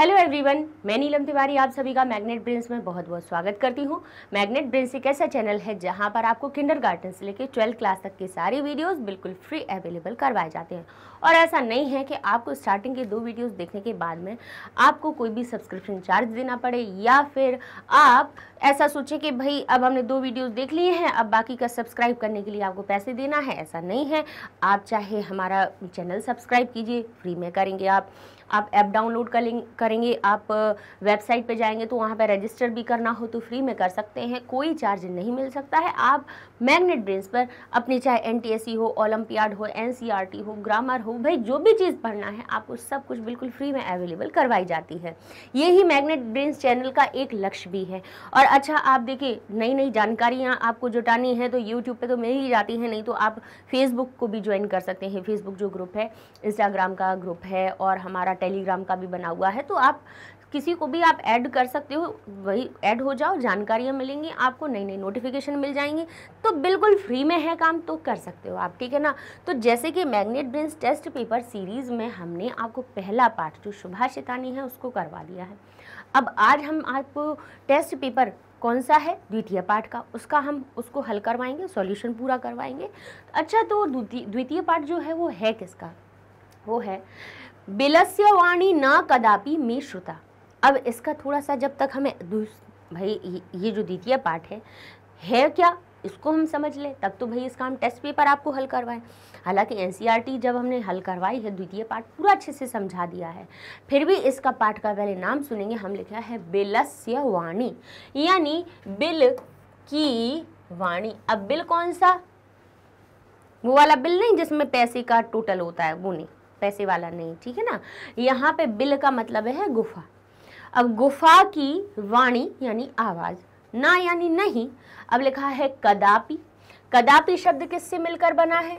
hello everyone मैं नीलम तिवारी आप सभी का मैग्नेट ब्रेंस में बहुत बहुत स्वागत करती हूँ मैग्नेट ब्रेंस एक ऐसा चैनल है जहाँ पर आपको किंडरगार्टन से लेकर ट्वेल्थ क्लास तक के सारे वीडियोस बिल्कुल फ्री अवेलेबल करवाए जाते हैं और ऐसा नहीं है कि आपको स्टार्टिंग के दो वीडियोस देखने के बाद में आपको कोई भी सब्सक्रिप्शन चार्ज देना पड़े या फिर आप ऐसा सोचें कि भाई अब हमने दो वीडियोज़ देख लिए हैं अब बाकी का सब्सक्राइब करने के लिए आपको पैसे देना है ऐसा नहीं है आप चाहे हमारा चैनल सब्सक्राइब कीजिए फ्री में करेंगे आप आप ऐप डाउनलोड करेंगे आप वेबसाइट पे जाएंगे तो वहाँ पे रजिस्टर भी करना हो तो फ्री में कर सकते हैं कोई चार्ज नहीं मिल सकता है आप मैग्नेट ब्रेंस पर अपनी चाहे एन हो ओलम्पियाड हो एन e हो ग्रामर हो भाई जो भी चीज़ पढ़ना है आपको सब कुछ बिल्कुल फ्री में अवेलेबल करवाई जाती है यही मैग्नेट ब्रेंस चैनल का एक लक्ष्य भी है और अच्छा आप देखिए नई नई जानकारियाँ आपको जुटानी है तो यूट्यूब पर तो मिल ही जाती हैं नहीं तो आप फेसबुक को भी ज्वाइन कर सकते हैं फेसबुक जो ग्रुप है इंस्टाग्राम का ग्रुप है और हमारा टेलीग्राम का भी बना हुआ है तो आप किसी को भी आप ऐड कर सकते हो वही ऐड हो जाओ जानकारियाँ मिलेंगी आपको नई नई नोटिफिकेशन मिल जाएंगी तो बिल्कुल फ्री में है काम तो कर सकते हो आप ठीक है ना तो जैसे कि Magnet Brains test paper series में हमने आपको पहला पार्ट जो शितानी है उसको करवा दिया है अब आज हम आपको टेस्ट पेपर कौन सा है द्वितीय पाठ का उसका हम उसको हल करवाएंगे सॉल्यूशन पूरा करवाएंगे अच्छा तो द्वितीय पाठ जो है वो है किसका वो है बिलस्य वाणी ना कदापि मे श्रुता अब इसका थोड़ा सा जब तक हमें भाई ये जो द्वितीय पाठ है है क्या इसको हम समझ लें तब तो भाई इसका हम टेस्ट पेपर आपको हल करवाएं हालांकि एन e जब हमने हल करवाई है द्वितीय पाठ पूरा अच्छे से समझा दिया है फिर भी इसका पाठ का पहले नाम सुनेंगे हम लिखा है बिलस्य वाणी यानी बिल की वाणी अब बिल कौन सा वो वाला बिल नहीं जिसमें पैसे का टोटल होता है वो नहीं पैसे वाला नहीं ठीक है ना यहाँ पे बिल का मतलब है गुफा अब गुफा की वाणी यानी आवाज़ ना यानी नहीं अब लिखा है कदापि कदापि शब्द किससे मिलकर बना है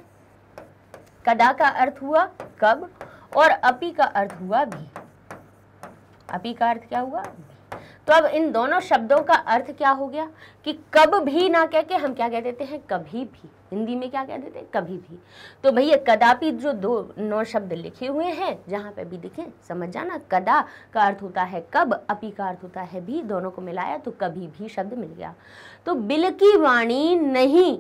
कदा का अर्थ हुआ कब और अपि का अर्थ हुआ भी अपि का अर्थ क्या हुआ तो अब इन दोनों शब्दों का अर्थ क्या हो गया कि कब भी ना कह के हम क्या कह देते हैं कभी भी हिंदी में क्या कह देते हैं कभी भी तो भैया कदापि जो दो नौ शब्द लिखे हुए हैं जहाँ पे भी दिखे समझ जाना कदा का अर्थ होता है कब अपी का अर्थ होता है भी दोनों को मिलाया तो कभी भी शब्द मिल गया तो बिल की वाणी नहीं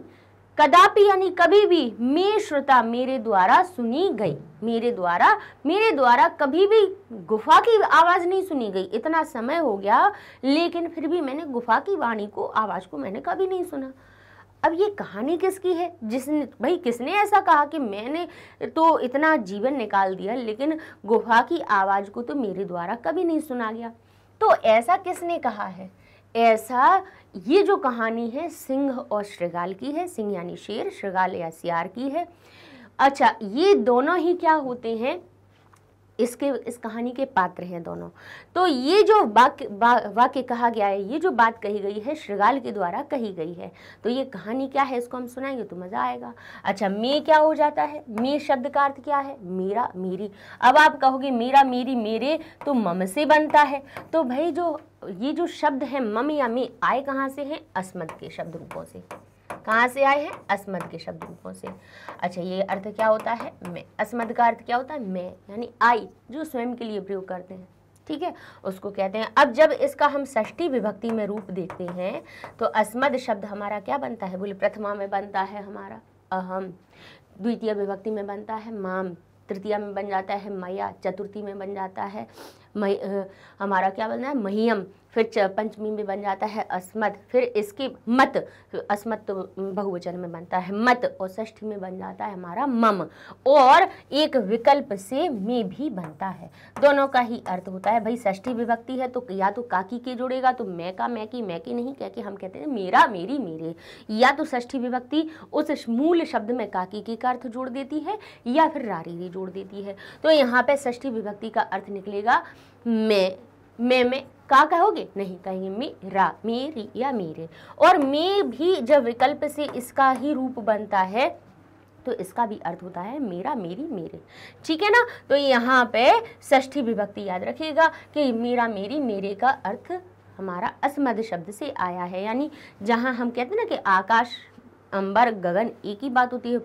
कदापि यानी कभी भी मे श्रोता मेरे द्वारा सुनी गई मेरे द्वारा मेरे द्वारा कभी भी गुफा की आवाज़ नहीं सुनी गई इतना समय हो गया लेकिन फिर भी मैंने गुफा की वाणी को आवाज़ को मैंने कभी नहीं सुना अब ये कहानी किसकी है जिसने भाई किसने ऐसा कहा कि मैंने तो इतना जीवन निकाल दिया लेकिन गुफा की आवाज़ को तो मेरे द्वारा कभी नहीं सुना गया तो ऐसा किसने कहा है ऐसा ये जो कहानी है सिंह और श्रृगाल की है सिंह यानी शेर श्रृगाल या सियार की है अच्छा ये दोनों ही क्या होते हैं इसके इस कहानी के पात्र हैं दोनों तो ये जो वाक्य वाक्य कहा गया है ये जो बात कही गई है श्रृगाल के द्वारा कही गई है तो ये कहानी क्या है इसको हम सुनाएंगे तो मज़ा आएगा अच्छा मे क्या हो जाता है मे शब्द का अर्थ क्या है मेरा मेरी अब आप कहोगे मेरा मेरी मेरे तो मम से बनता है तो भाई जो ये जो शब्द है मम या मे आए कहाँ से हैं अस्मद के शब्द रूपों से कहाँ से आए हैं अस्मद के शब्द रूपों से अच्छा ये अर्थ क्या होता है मैं अस्मद का अर्थ क्या होता है मैं यानी आई जो स्वयं के लिए प्रयोग करते हैं ठीक है उसको कहते हैं अब जब इसका हम षष्ठी विभक्ति में रूप देखते हैं तो अस्मद शब्द हमारा क्या बनता है बोले प्रथमा में बनता है हमारा अहम द्वितीय विभक्ति में बनता है माम तृतीय में बन जाता है मया चतुर्थी में बन जाता है मई हमारा क्या बनता है महियम फिर पंचमी में बन जाता है अस्मत फिर इसकी मत अस्मत तो बहुवचन में बनता है मत और ष्ठी में बन जाता है हमारा मम और एक विकल्प से में भी बनता है दोनों का ही अर्थ होता है भाई षष्ठी विभक्ति है तो या तो काकी के जुड़ेगा तो मैं का मैं की मैं की नहीं कह के हम कहते हैं मेरा मेरी मेरे या तो ष्ठी विभक्ति उस मूल शब्द में काकी की का अर्थ जोड़ देती है या फिर रारीरी जोड़ देती है तो यहाँ पर ष्ठी विभक्ति का अर्थ निकलेगा मैं मैं में का कहोगे नहीं कहेंगे मेरा मेरी या मेरे और मे भी जब विकल्प से इसका ही रूप बनता है तो इसका भी अर्थ होता है मेरा मेरी मेरे ठीक है ना तो यहाँ पे ष्ठी विभक्ति याद रखिएगा कि मेरा मेरी मेरे का अर्थ हमारा असमद शब्द से आया है यानी जहाँ हम कहते हैं ना कि आकाश अंबर गगन एक ही बात होती है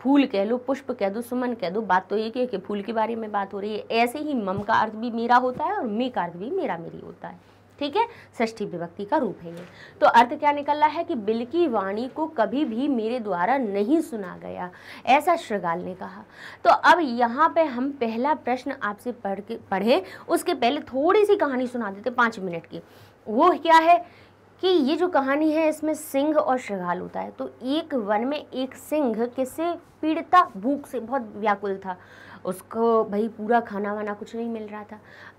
फूल कह लो पुष्प कह दो सुमन कह दो बात तो ये कि फूल के बारे में बात हो रही है ऐसे ही मम का अर्थ भी मेरा होता है और मे का अर्थ भी मेरा मेरी होता है ठीक है षष्ठी विभक्ति का रूप है ये तो अर्थ क्या निकल रहा है कि बिल की वाणी को कभी भी मेरे द्वारा नहीं सुना गया ऐसा श्रृगाल ने कहा तो अब यहाँ पे हम पहला प्रश्न आपसे पढ़ के पढ़े उसके पहले थोड़ी सी कहानी सुना देते पाँच मिनट की वो क्या है कि ये जो कहानी है इसमें सिंह और श्रृंगाल होता है तो एक वन में एक सिंह किससे पीड़िता भूख से बहुत व्याकुल था उसको भाई पूरा खाना वाना कुछ नहीं मिल रहा था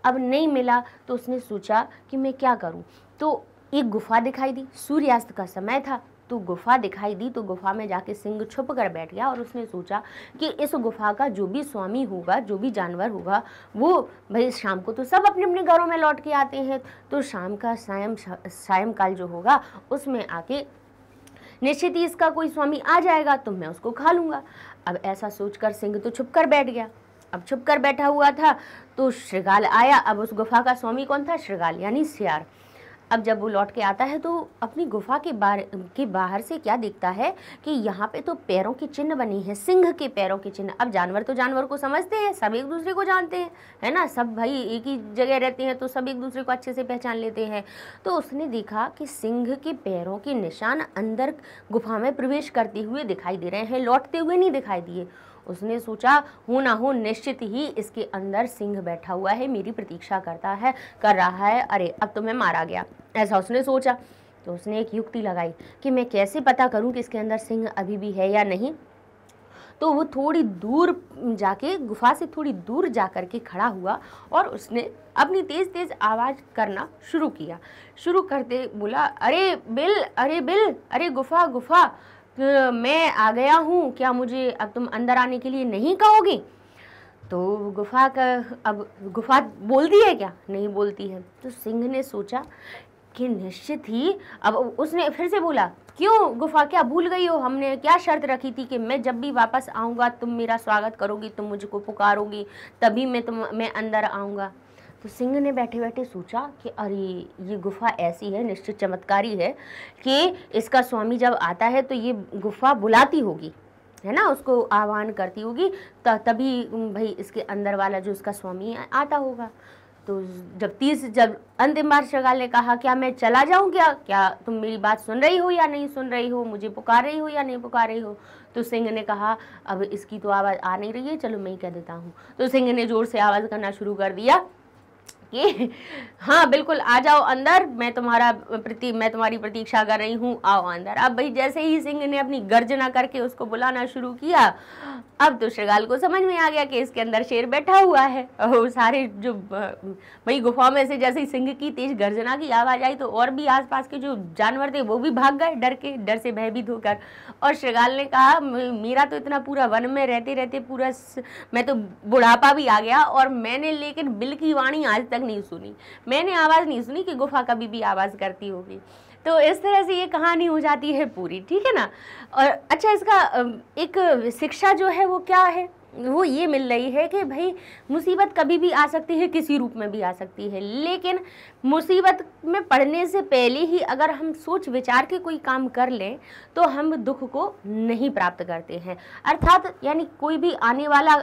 अब नहीं मिला तो उसने सोचा कि मैं क्या करूं तो एक गुफा दिखाई दी सूर्यास्त का समय था तो गुफा दिखाई दी तो गुफा में जाके सिंह छुप कर बैठ गया और उसने सोचा कि इस गुफा का जो भी स्वामी होगा जो भी जानवर होगा वो भाई शाम को तो सब अपने अपने घरों में लौट के आते हैं तो शाम का सायम सायंकाल जो होगा उसमें आके निश्चित ही इसका कोई स्वामी आ जाएगा तो मैं उसको खा लूँगा अब ऐसा सोचकर सिंह तो छुप कर बैठ गया अब छुप कर बैठा हुआ था तो श्रृगाल आया अब उस गुफा का स्वामी कौन था श्रृगाल यानी सियार अब जब वो लौट के आता है तो अपनी गुफा के बार के बाहर से क्या दिखता है कि यहाँ पे तो पैरों के चिन्ह बनी है सिंह के पैरों के चिन्ह अब जानवर तो जानवर को समझते हैं सब एक दूसरे को जानते हैं है ना सब भाई एक ही जगह रहते हैं तो सब एक दूसरे को अच्छे से पहचान लेते हैं तो उसने देखा कि सिंह के पैरों के निशान अंदर गुफा में प्रवेश करते हुए दिखाई दे रहे हैं लौटते हुए नहीं दिखाई दिए उसने सोचा हूं ना हूं निश्चित ही इसके अंदर सिंह बैठा हुआ है मेरी प्रतीक्षा करता है कर रहा है अरे अब तो मैं मारा गया ऐसा उसने सोचा तो उसने एक युक्ति लगाई कि मैं कैसे पता करूं कि इसके अंदर सिंह अभी भी है या नहीं तो वो थोड़ी दूर जाके गुफा से थोड़ी दूर जा कर के खड़ा हुआ और उसने अपनी तेज़ तेज़ आवाज़ करना शुरू किया शुरू करते बोला अरे बिल अरे बिल अरे गुफा गुफा मैं आ गया हूँ क्या मुझे अब तुम अंदर आने के लिए नहीं कहोगे तो गुफा का अब गुफा बोलती है क्या नहीं बोलती है तो सिंह ने सोचा कि निश्चित ही अब उसने फिर से बोला क्यों गुफा क्या भूल गई हो हमने क्या शर्त रखी थी कि मैं जब भी वापस आऊँगा तुम मेरा स्वागत करोगी तुम मुझको पुकारोगी तभी मैं तुम मैं अंदर आऊँगा तो सिंह ने बैठे बैठे सोचा कि अरे ये गुफा ऐसी है निश्चित चमत्कारी है कि इसका स्वामी जब आता है तो ये गुफा बुलाती होगी है ना उसको आह्वान करती होगी तभी भाई इसके अंदर वाला जो इसका स्वामी आता होगा तो जब तीस जब अंतिम बार शगाल ने कहा क्या मैं चला जाऊं क्या क्या तुम मेरी बात सुन रही हो या नहीं सुन रही हो मुझे पुकार रही हो या नहीं पुकार रही हो तो सिंह ने कहा अब इसकी तो आवाज़ आ नहीं रही है चलो मैं ही कह देता हूँ तो सिंह ने ज़ोर से आवाज़ करना शुरू कर दिया कि हाँ बिल्कुल आ जाओ अंदर मैं तुम्हारा प्रति मैं तुम्हारी प्रतीक्षा कर रही हूँ आओ अंदर अब भाई जैसे ही सिंह ने अपनी गर्जना करके उसको बुलाना शुरू किया अब तो श्रृगाल को समझ में आ गया कि इसके अंदर शेर बैठा हुआ है और सारे जो भाई गुफा में से जैसे सिंह की तेज गर्जना की आवाज़ आई तो और भी आसपास के जो जानवर थे वो भी भाग गए डर के डर से भयभीत होकर और श्रृगाल ने कहा मेरा तो इतना पूरा वन में रहते रहते पूरा स... मैं तो बुढ़ापा भी आ गया और मैंने लेकिन बिल की वाणी आज तक नहीं सुनी मैंने आवाज़ नहीं सुनी कि गुफा कभी भी आवाज़ करती होगी तो इस तरह से ये कहानी हो जाती है पूरी ठीक है ना और अच्छा इसका एक शिक्षा जो है वो क्या है वो ये मिल रही है कि भाई मुसीबत कभी भी आ सकती है किसी रूप में भी आ सकती है लेकिन मुसीबत में पड़ने से पहले ही अगर हम सोच विचार के कोई काम कर लें तो हम दुख को नहीं प्राप्त करते हैं अर्थात यानी कोई भी आने वाला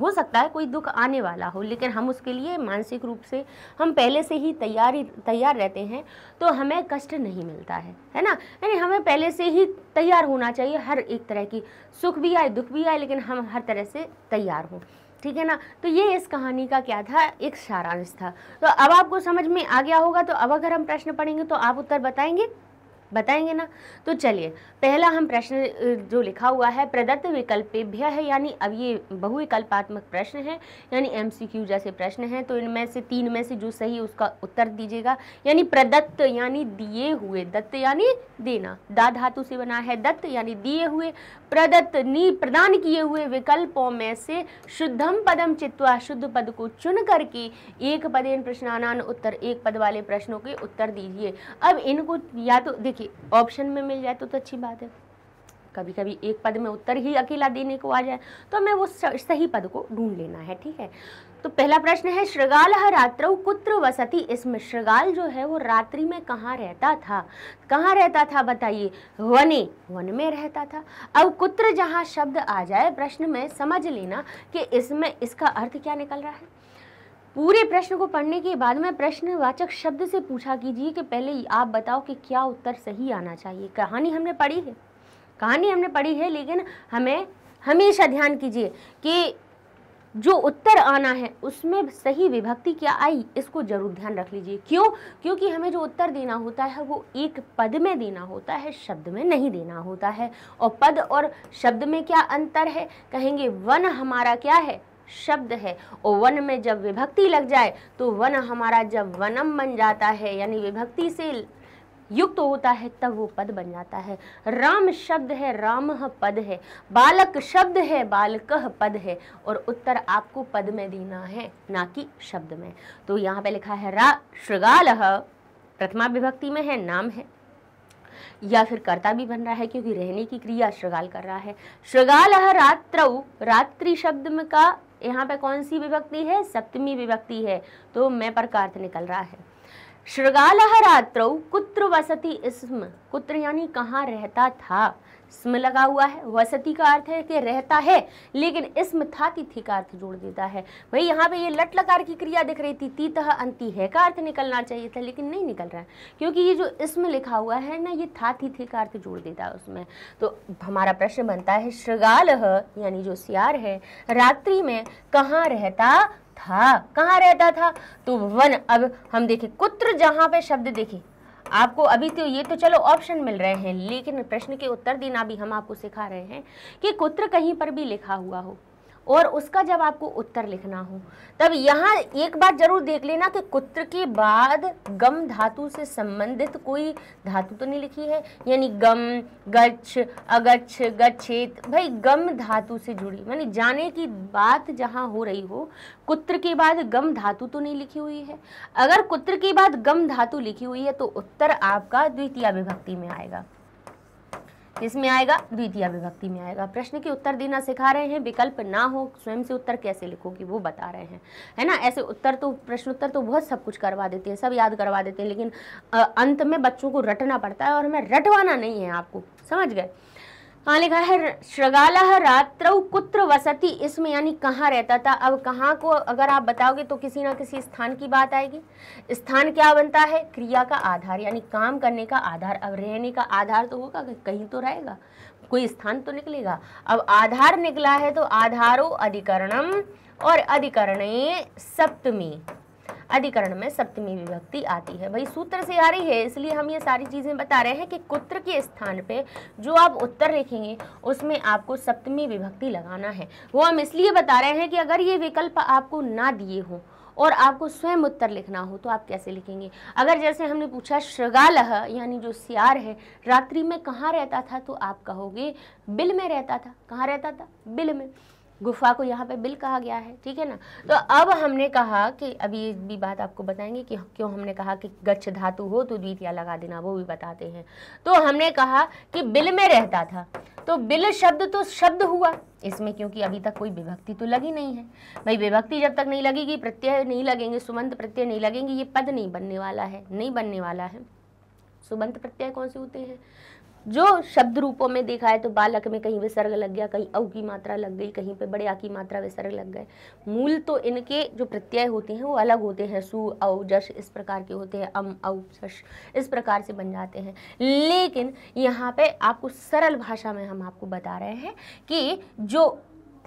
हो सकता है कोई दुख आने वाला हो लेकिन हम उसके लिए मानसिक रूप से हम पहले से ही तैयारी तैयार रहते हैं तो हमें कष्ट नहीं मिलता है है ना यानी हमें पहले से ही तैयार होना चाहिए हर एक तरह की सुख भी आए दुख भी आए लेकिन हम हर तरह से तैयार हों ठीक है ना तो ये इस कहानी का क्या था एक सारांश था तो अब आपको समझ में आ गया होगा तो अब अगर हम प्रश्न पढ़ेंगे तो आप उत्तर बताएंगे बताएंगे ना तो चलिए पहला हम प्रश्न जो लिखा हुआ है प्रदत्त विकल्पेभ्य है यानी अब ये बहुविकल्पात्मक प्रश्न है यानी एमसीक्यू जैसे प्रश्न हैं तो इनमें से तीन में से जो सही उसका उत्तर दीजिएगा यानी प्रदत्त यानी दिए हुए दत्त यानी देना दा धातु से बना है दत्त यानी दिए हुए प्रदत्त नी प्रदान किए हुए विकल्पों में से शुद्धम पदम चित्वा शुद्ध पद को चुन करके एक पदेन प्रश्नान उत्तर एक पद वाले प्रश्नों के उत्तर दीजिए अब इनको या तो कि ऑप्शन में मिल जाए तो, तो अच्छी बात है कभी कभी एक पद में उत्तर ही अकेला देने को आ जाए तो हमें वो सही पद को ढूंढ लेना है ठीक है तो पहला प्रश्न है श्रृगाल रात्र कुत्र वसती इसमें श्रृगाल जो है वो रात्रि में कहाँ रहता था कहाँ रहता था बताइए वने वन में रहता था अब कुत्र जहाँ शब्द आ जाए प्रश्न में समझ लेना कि इसमें इसका अर्थ क्या निकल रहा है पूरे प्रश्न को पढ़ने के बाद में प्रश्नवाचक शब्द से पूछा कीजिए कि पहले आप बताओ कि क्या उत्तर सही आना चाहिए कहानी हमने पढ़ी है कहानी हमने पढ़ी है लेकिन हमें हमेशा ध्यान कीजिए कि जो उत्तर आना है उसमें सही विभक्ति क्या आई इसको जरूर ध्यान रख लीजिए क्यों क्योंकि हमें जो उत्तर देना होता है वो एक पद में देना होता है शब्द में नहीं देना होता है और पद और शब्द में क्या अंतर है कहेंगे वन हमारा क्या है शब्द है और वन में जब विभक्ति लग जाए तो वन हमारा जब वनम बन जाता है यानी विभक्ति से युक्त होता है तब वो पद बन जाता है राम शब्द है राम पद है बालक शब्द है बालक पद है और उत्तर आपको पद में देना है ना कि शब्द में तो यहाँ पे लिखा है रा श्रृगाल प्रथमा विभक्ति में है नाम है या फिर कर्ता भी बन रहा है क्योंकि रहने की क्रिया श्रृगाल कर रहा है श्रृगाल रात्र रात्रि शब्द में का यहाँ पे कौन सी विभक्ति है सप्तमी विभक्ति है तो मैं प्रकार निकल रहा है श्रृगाल रात्रो कुत्र वसती इसम कुत्र यानी कहाँ रहता था स्म लगा हुआ है वसती का अर्थ है कि रहता है लेकिन इसम था तिथि का अर्थ जोड़ देता है भाई यहाँ पे ये लट लकार की क्रिया दिख रही थी तीत अंति है का अर्थ निकलना चाहिए था लेकिन नहीं निकल रहा है क्योंकि ये जो इसम लिखा हुआ है ना ये था तिथि का अर्थ जोड़ देता है उसमें तो हमारा प्रश्न बनता है श्रृगाल यानी जो सियार है रात्रि में कहाँ रहता था कहाँ रहता था तो वन अब हम देखें कुत्र जहाँ पे शब्द देखें आपको अभी तो ये तो चलो ऑप्शन मिल रहे हैं लेकिन प्रश्न के उत्तर देना भी हम आपको सिखा रहे हैं कि कुत्र कहीं पर भी लिखा हुआ हो और उसका जब आपको उत्तर लिखना हो तब यहाँ एक बात जरूर देख लेना कि कुत्र के बाद गम धातु से संबंधित कोई धातु तो नहीं लिखी है यानी गम गच्छ अगच्छ गच्छेत भाई गम धातु से जुड़ी मानी जाने की बात जहाँ हो रही हो कुत्र के बाद गम धातु तो नहीं लिखी हुई है अगर कुत्र के बाद गम धातु लिखी हुई है तो उत्तर आपका द्वितीय विभक्ति में आएगा इसमें आएगा द्वितीय विभक्ति में आएगा प्रश्न के उत्तर देना सिखा रहे हैं विकल्प ना हो स्वयं से उत्तर कैसे लिखोगी वो बता रहे हैं है ना ऐसे उत्तर तो प्रश्नोत्तर तो बहुत सब कुछ करवा देते हैं सब याद करवा देते हैं लेकिन अंत में बच्चों को रटना पड़ता है और हमें रटवाना नहीं है आपको समझ गए हाँ लिखा है श्रगाला रात्र कुत्र वसती इसमें यानी कहाँ रहता था अब कहाँ को अगर आप बताओगे तो किसी ना किसी स्थान की बात आएगी स्थान क्या बनता है क्रिया का आधार यानी काम करने का आधार अब रहने का आधार तो होगा कहीं तो रहेगा कोई स्थान तो निकलेगा अब आधार निकला है तो आधारो अधिकरणम और अधिकरण सप्तमी अधिकरण में सप्तमी विभक्ति आती है वही सूत्र से आ रही है इसलिए हम ये सारी चीज़ें बता रहे हैं कि कुत्र के स्थान पे जो आप उत्तर लिखेंगे उसमें आपको सप्तमी विभक्ति लगाना है वो हम इसलिए बता रहे हैं कि अगर ये विकल्प आपको ना दिए हों और आपको स्वयं उत्तर लिखना हो तो आप कैसे लिखेंगे अगर जैसे हमने पूछा श्रृगालह यानी जो सियार है रात्रि में कहाँ रहता था तो आप कहोगे बिल में रहता था कहाँ रहता था बिल में गुफा को यहाँ पे बिल कहा गया है ठीक है ना तो अब हमने कहा कि अभी भी बात आपको बताएंगे कि क्यों हमने कहा कि गच्छ धातु हो तो द्वितीया लगा देना वो भी बताते हैं तो हमने कहा कि बिल में रहता था तो बिल शब्द तो शब्द हुआ इसमें क्योंकि अभी तक कोई विभक्ति तो लगी नहीं है भाई विभक्ति जब तक नहीं लगेगी प्रत्यय नहीं लगेंगे सुमंत प्रत्यय नहीं लगेंगे ये पद नहीं बनने वाला है नहीं बनने वाला है सुबंत प्रत्यय कौन से होते हैं जो शब्द रूपों में देखा है तो बालक में कहीं विसर्ग लग गया कहीं औ की मात्रा लग गई कहीं पे बड़े आ की मात्रा विसर्ग लग गए मूल तो इनके जो प्रत्यय होते हैं वो अलग होते हैं सु औ जश इस प्रकार के होते हैं अम औ शश इस प्रकार से बन जाते हैं लेकिन यहाँ पे आपको सरल भाषा में हम आपको बता रहे हैं कि जो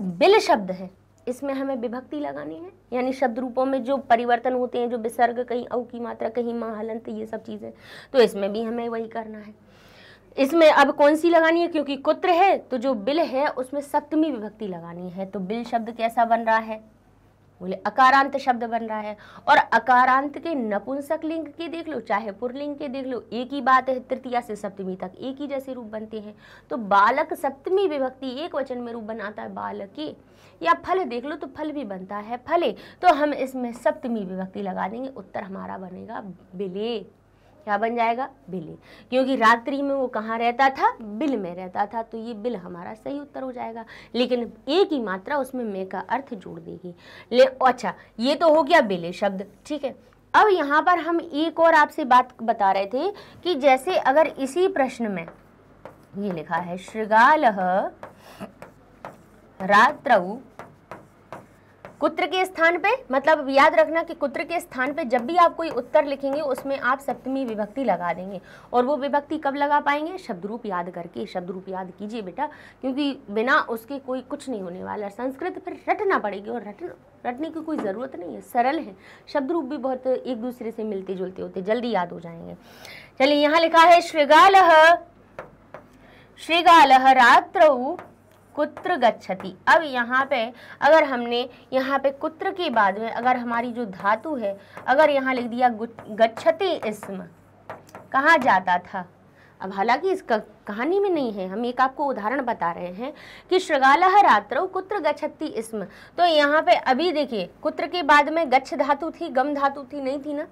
बिल शब्द है इसमें हमें विभक्ति लगानी है यानी शब्द रूपों में जो परिवर्तन होते हैं जो विसर्ग कहीं औ की मात्रा कहीं माँ हलंत ये सब चीज़ें तो इसमें भी हमें वही करना है इसमें अब कौन सी लगानी है क्योंकि कुत्र है तो जो बिल है उसमें सप्तमी विभक्ति लगानी है तो बिल शब्द कैसा बन रहा है बोले अकारांत शब्द बन रहा है और अकारांत के नपुंसक लिंग के देख लो चाहे पुरलिंग के देख लो एक ही बात है तृतीया से सप्तमी तक एक ही जैसे रूप बनते हैं तो बालक सप्तमी विभक्ति एक वचन में रूप बनाता है बालक के या फल देख लो तो फल भी बनता है फले तो हम इसमें सप्तमी विभक्ति लगा देंगे उत्तर हमारा बनेगा बिले क्या बन जाएगा बिल क्योंकि रात्रि में वो कहाँ रहता था बिल में रहता था तो ये बिल हमारा सही उत्तर हो जाएगा लेकिन एक ही मात्रा उसमें मे का अर्थ जोड़ देगी ले अच्छा ये तो हो गया बिले शब्द ठीक है अब यहाँ पर हम एक और आपसे बात बता रहे थे कि जैसे अगर इसी प्रश्न में ये लिखा है श्रृगाल रात्रऊ कुत्र के स्थान पे मतलब याद रखना कि कुत्र के स्थान पे जब भी आप कोई उत्तर लिखेंगे उसमें आप सप्तमी विभक्ति लगा देंगे और वो विभक्ति कब लगा पाएंगे शब्द रूप याद करके शब्द रूप याद कीजिए बेटा क्योंकि बिना उसके कोई कुछ नहीं होने वाला संस्कृत फिर रटना पड़ेगी और रटना रटने की कोई ज़रूरत नहीं है सरल है शब्द रूप भी बहुत एक दूसरे से मिलते जुलते होते जल्दी याद हो जाएंगे चलिए यहाँ लिखा है श्रीगाल श्रीगाल रात्र कुत्र गच्छति अब यहाँ पे अगर हमने यहाँ पे कुत्र के बाद में अगर हमारी जो धातु है अगर यहाँ लिख दिया गच्छति इसम कहाँ जाता था अब हालांकि इसका कहानी में नहीं है हम एक आपको उदाहरण बता रहे हैं कि श्रृगाल रात्र कुत्र गच्छति इसम तो यहाँ पे अभी देखिए कुत्र के बाद में गच्छ धातु थी गम धातु थी नहीं थी ना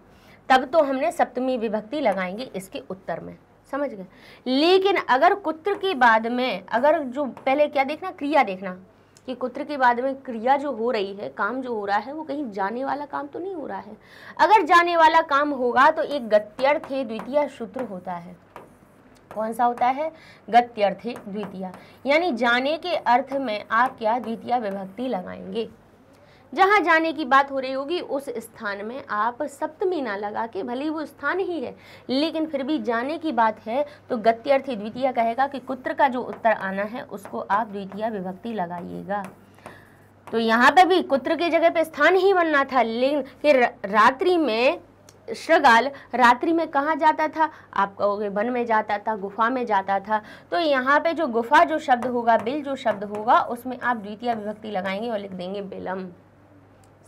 तब तो हमने सप्तमी विभक्ति लगाएंगे इसके उत्तर में समझ गए लेकिन अगर कुत्र के बाद में अगर जो पहले क्या देखना क्रिया देखना कि कुत्र के बाद में क्रिया जो हो रही है काम जो हो रहा है वो कहीं जाने वाला काम तो नहीं हो रहा है अगर जाने वाला काम होगा तो एक गत्यर्थ द्वितीय सूत्र होता है कौन सा होता है गत्यर्थ द्वितीय यानी जाने के अर्थ में आप क्या द्वितीय विभक्ति लगाएंगे जहाँ जाने की बात हो रही होगी उस स्थान में आप सप्तमी ना लगा के भले ही वो स्थान ही है लेकिन फिर भी जाने की बात है तो गत्यर्थी द्वितीय कहेगा कि कुत्र का जो उत्तर आना है उसको आप द्वितीय विभक्ति लगाइएगा तो यहाँ पे भी कुत्र की जगह पे स्थान ही बनना था लेकिन फिर रात्रि में श्रगाल रात्रि में कहाँ जाता था आप कहोगे वन में जाता था गुफा में जाता था तो यहाँ पे जो गुफा जो शब्द होगा बिल जो शब्द होगा उसमें आप द्वितीय विभक्ति लगाएंगे और लिख देंगे बिलम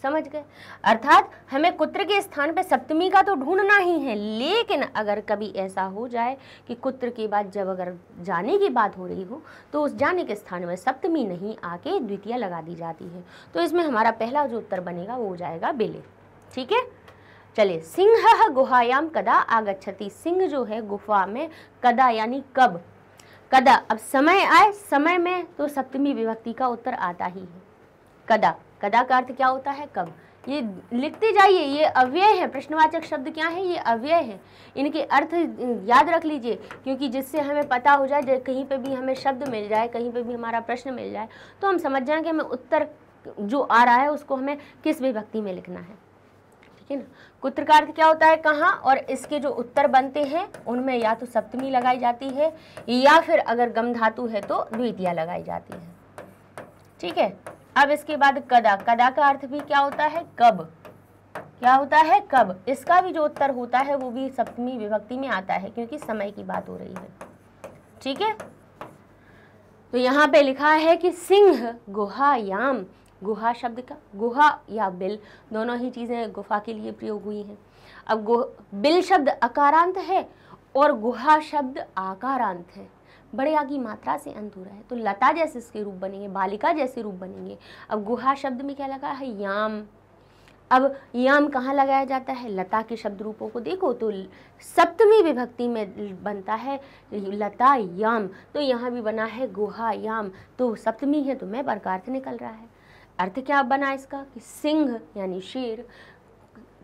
समझ गए अर्थात हमें कुत्र के स्थान पर सप्तमी का तो ढूंढना ही है लेकिन अगर कभी ऐसा हो जाए कि कुत्र की बात जब अगर जाने की बात हो रही हो तो उस जाने के स्थान में सप्तमी नहीं आके द्वितीय लगा दी जाती है तो इसमें हमारा पहला जो उत्तर बनेगा वो हो जाएगा बेले ठीक है चले सिंह गुहायाम कदा आगछति सिंह जो है गुफा में कदा यानी कब कदा अब समय आए समय में तो सप्तमी विभक्ति का उत्तर आता ही है कदा कदा का अर्थ क्या होता है कब ये लिखते जाइए ये अव्यय है प्रश्नवाचक शब्द क्या है ये अव्यय है इनके अर्थ याद रख लीजिए क्योंकि जिससे हमें पता हो जाए कहीं पे भी हमें शब्द मिल जाए कहीं पे भी हमारा प्रश्न मिल जाए तो हम समझ जाएं कि हमें उत्तर जो आ रहा है उसको हमें किस विभक्ति में लिखना है ठीक है ना कुत्र का अर्थ क्या होता है कहाँ और इसके जो उत्तर बनते हैं उनमें या तो सप्तमी लगाई जाती है या फिर अगर गम धातु है तो द्वितीया लगाई जाती है ठीक है अब इसके बाद कदा कदा का अर्थ भी क्या होता है कब क्या होता है कब इसका भी जो उत्तर होता है वो भी सप्तमी विभक्ति में आता है क्योंकि समय की बात हो रही है ठीक है तो यहाँ पे लिखा है कि सिंह गुहायाम गुहा शब्द का गुहा या बिल दोनों ही चीज़ें गुफा के लिए प्रयोग हुई हैं अब बिल शब्द अकारांत है और गुहा शब्द आकारांत है बड़े आगे मात्रा से अंत हो रहा है तो लता जैसे इसके रूप बनेंगे बालिका जैसे रूप बनेंगे अब गुहा शब्द में क्या लगा है याम अब याम कहाँ लगाया जाता है लता के शब्द रूपों को देखो तो सप्तमी विभक्ति में बनता है लता याम तो यहाँ भी बना है गुहा याम तो सप्तमी है तो मैं अर्थ निकल रहा है अर्थ क्या बना इसका कि सिंह यानी शेर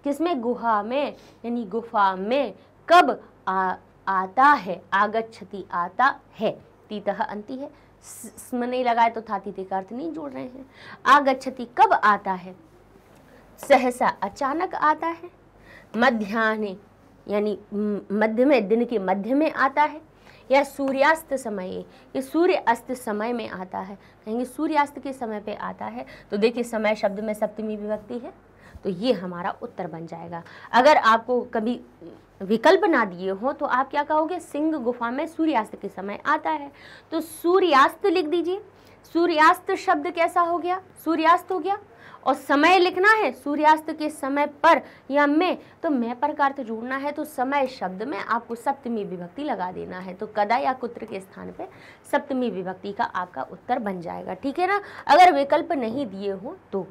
किसमें गुहा में यानी गुफा में कब आ, आता है आगछती आता है तीतः अंति है स्म नहीं लगाए तो था तीते का अर्थ नहीं जोड़ रहे हैं आगछति कब आता है सहसा अचानक आता है मध्यान्ह यानी मध्य में दिन के मध्य में आता है या सूर्यास्त समय ये सूर्य अस्त समय में आता है कहेंगे सूर्यास्त के समय पे आता है तो देखिए समय शब्द में सप्तमी विभक्ति है तो ये हमारा उत्तर बन जाएगा अगर आपको कभी विकल्प ना दिए हो तो आप क्या कहोगे सिंह गुफा में सूर्यास्त के समय आता है तो सूर्यास्त लिख दीजिए सूर्यास्त शब्द कैसा हो गया सूर्यास्त हो गया और समय लिखना है सूर्यास्त के समय पर या में तो मैं पर का अर्थ जोड़ना है तो समय शब्द में आपको सप्तमी विभक्ति लगा देना है तो कदा या कुत्र के स्थान पे सप्तमी विभक्ति का आपका उत्तर बन जाएगा ठीक है ना अगर विकल्प नहीं दिए हो तो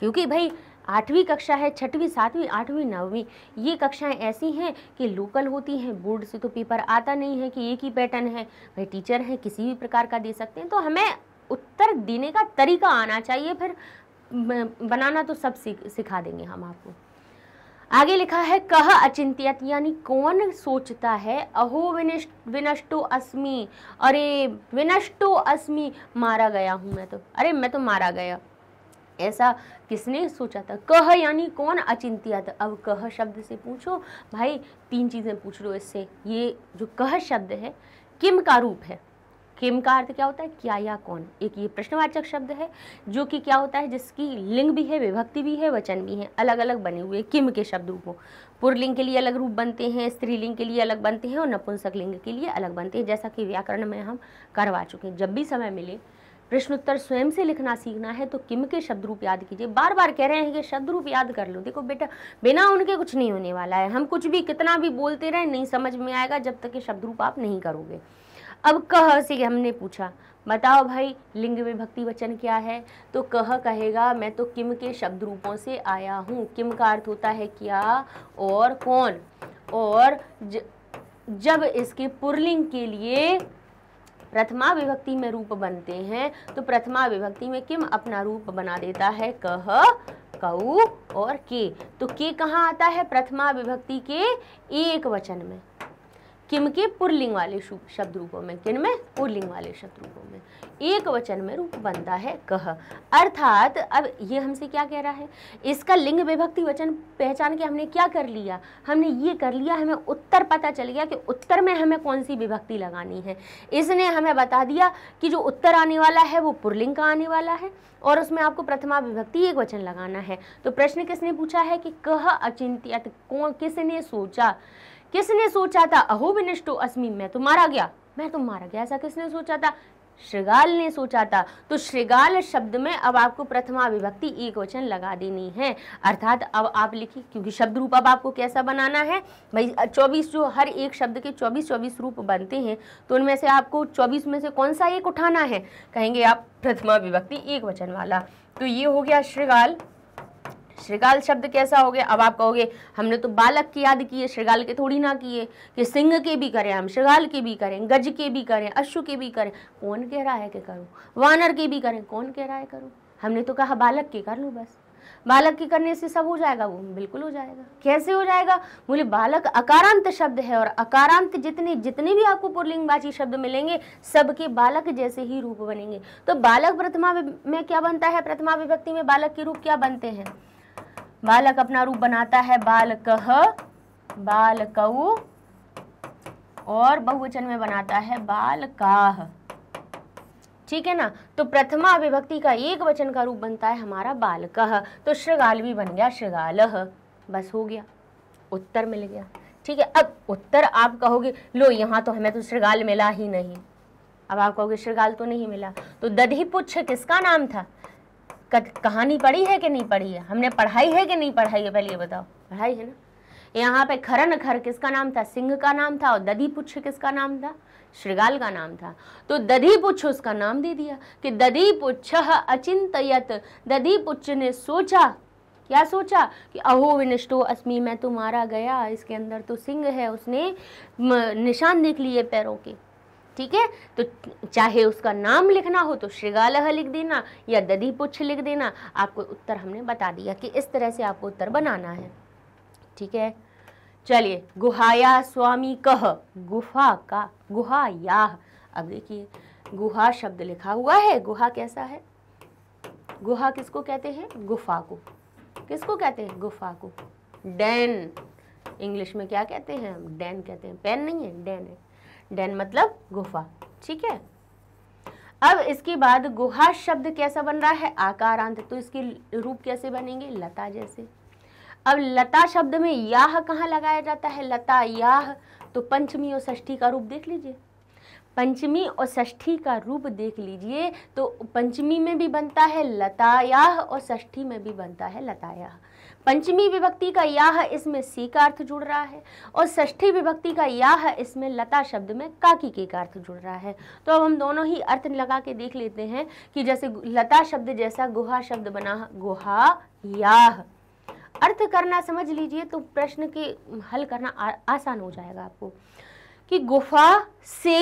क्योंकि भाई आठवीं कक्षा है छठवीं सातवीं आठवीं नौवीं ये कक्षाएं ऐसी हैं कि लोकल होती हैं बोर्ड से तो पेपर आता नहीं है कि एक ही पैटर्न है भाई टीचर हैं किसी भी प्रकार का दे सकते हैं तो हमें उत्तर देने का तरीका आना चाहिए फिर बनाना तो सब सिखा देंगे हम आपको आगे लिखा है कह अचिंत्यत यानी कौन सोचता है अहो विनष्ट विनष्टो अस्मि अरे विनष्टो अस्मि मारा गया हूँ मैं तो अरे मैं तो मारा गया ऐसा किसने सोचा था कह यानी कौन अचिंतिया था अब कह शब्द से पूछो भाई तीन चीज़ें पूछ लो इससे ये जो कह शब्द है किम का रूप है किम का अर्थ क्या होता है क्या या कौन एक ये प्रश्नवाचक शब्द है जो कि क्या होता है जिसकी लिंग भी है विभक्ति भी है वचन भी है अलग अलग बने हुए किम के शब्द को पुरलिंग के लिए अलग रूप बनते हैं स्त्रीलिंग के लिए अलग बनते हैं और नपुंसक लिंग के लिए अलग बनते हैं जैसा कि व्याकरण में हम करवा चुके हैं जब भी समय मिले प्रश्न उत्तर स्वयं से लिखना सीखना है तो किम के शब्द रूप याद कीजिए बार बार कह रहे हैं कि शब्द रूप याद कर लो देखो बेटा बिना उनके कुछ नहीं होने वाला है हम कुछ भी कितना भी बोलते रहे नहीं समझ में आएगा जब तक ये शब्द रूप आप नहीं करोगे अब कह से हमने पूछा बताओ भाई लिंग विभक्ति वचन क्या है तो कह कहेगा मैं तो किम के शब्द रूपों से आया हूँ किम का अर्थ होता है क्या और कौन और ज, जब इसके पुरलिंग के लिए प्रथमा विभक्ति में रूप बनते हैं तो प्रथमा विभक्ति में किम अपना रूप बना देता है कह कऊ और के तो के कहाँ आता है प्रथमा विभक्ति के एक वचन में किम के पुरलिंग वाले शब्द रूपों में किन में पुरलिंग वाले शब्द रूपों में एक वचन में रूप बनता है कह अर्थात अब ये हमसे क्या कह रहा है इसका लिंग विभक्ति वचन पहचान के हमने क्या कर लिया हमने ये कर लिया हमें उत्तर पता चल गया कि उत्तर में हमें कौन सी विभक्ति लगानी है इसने हमें बता दिया कि जो उत्तर आने वाला है वो पुरलिंग का आने वाला है और उसमें आपको प्रथमा विभक्ति एक वचन लगाना है तो प्रश्न किसने पूछा है कि कह अचिंत्यत कौन किसने सोचा किसने सोचा था अहो विनिष्टो अस्मी मैं तो मारा गया मैं तो मारा गया ऐसा किसने सोचा था श्रीगाल ने सोचा था तो श्रीगाल शब्द में अब आपको प्रथमा विभक्ति ई क्वेश्चन लगा देनी है अर्थात अब आप लिखिए क्योंकि शब्द रूप अब आपको कैसा बनाना है भाई चौबीस जो हर एक शब्द के चौबीस चौबीस रूप बनते हैं तो उनमें से आपको चौबीस में से कौन सा एक उठाना है कहेंगे आप प्रथमा विभक्ति एक वचन वाला तो ये हो गया श्रीगाल श्रृगाल शब्द कैसा हो गया अब आप कहोगे हमने तो बालक की याद किए श्रृगाल के थोड़ी ना किए कि सिंह के भी करें हम श्रृगाल के भी करें गज के भी करें अश्व के भी करें कौन कह रहा है कि करो वानर के भी करें कौन कह रहा है करो हमने तो कहा बालक के कर लो बस बालक के करने से सब हो जाएगा वो बिल्कुल हो जाएगा कैसे हो जाएगा बोले बालक अकारांत शब्द है और अकारांत जितने जितने भी आपको पुरलिंगवाची शब्द मिलेंगे सबके बालक जैसे ही रूप बनेंगे तो बालक प्रथमा में क्या बनता है प्रथमा विभक्ति में बालक के रूप क्या बनते हैं बालक अपना रूप बनाता है बालक बालकऊ और बहुवचन में बनाता है बालकाह ठीक है ना तो प्रथमा अभिभक्ति का एक वचन का रूप बनता है हमारा बालकह तो श्रृगाल भी बन गया श्रृगालह बस हो गया उत्तर मिल गया ठीक है अब उत्तर आप कहोगे लो यहाँ तो हमें तो श्रृगाल मिला ही नहीं अब आप कहोगे श्रृगाल तो नहीं मिला तो दधिपुच्छ किसका नाम था कहानी पढ़ी है कि नहीं पढ़ी है हमने पढ़ाई है कि नहीं पढ़ाई है पहले ये बताओ पढ़ाई है ना यहाँ पे खरन खर किसका नाम था सिंह का नाम था और दधी पुछ किसका नाम था श्रीगाल का नाम था तो दधी पुछ उसका नाम दे दिया कि दधी पुच्छ अचिंतयत दधी पुच्छ ने सोचा क्या सोचा कि अहो विनिष्टो अस्मी मैं तुम्हारा गया इसके अंदर तो सिंह है उसने निशान देख लिए पैरों के ठीक है तो चाहे उसका नाम लिखना हो तो श्रीगालह लिख देना या दधी पुच्छ लिख देना आपको उत्तर हमने बता दिया कि इस तरह से आपको उत्तर बनाना है ठीक है चलिए गुहाया स्वामी कह गुफा का गुहा या अब देखिए गुहा शब्द लिखा हुआ है गुहा कैसा है गुहा किसको कहते हैं गुफा को किसको कहते हैं गुफा को डैन इंग्लिश में क्या कहते हैं हम डैन कहते हैं पेन नहीं है डैन है डेन मतलब गुफा ठीक है अब इसके बाद गुहा शब्द कैसा बन रहा है आकारांत तो इसके रूप कैसे बनेंगे लता जैसे अब लता शब्द में याह कहाँ लगाया जाता है लता याह तो पंचमी और षष्ठी का रूप देख लीजिए पंचमी और षष्ठी का रूप देख लीजिए तो पंचमी में भी बनता है लतायाह और षष्ठी में भी बनता है लताया पंचमी विभक्ति का याह इसमें सी का अर्थ जुड़ रहा है और षष्ठी विभक्ति का याह इसमें लता शब्द में काकी के का अर्थ जुड़ रहा है तो अब हम दोनों ही अर्थ लगा के देख लेते हैं कि जैसे लता शब्द जैसा गुहा शब्द बना गुहा याह अर्थ करना समझ लीजिए तो प्रश्न के हल करना आ, आसान हो जाएगा आपको कि गुफा से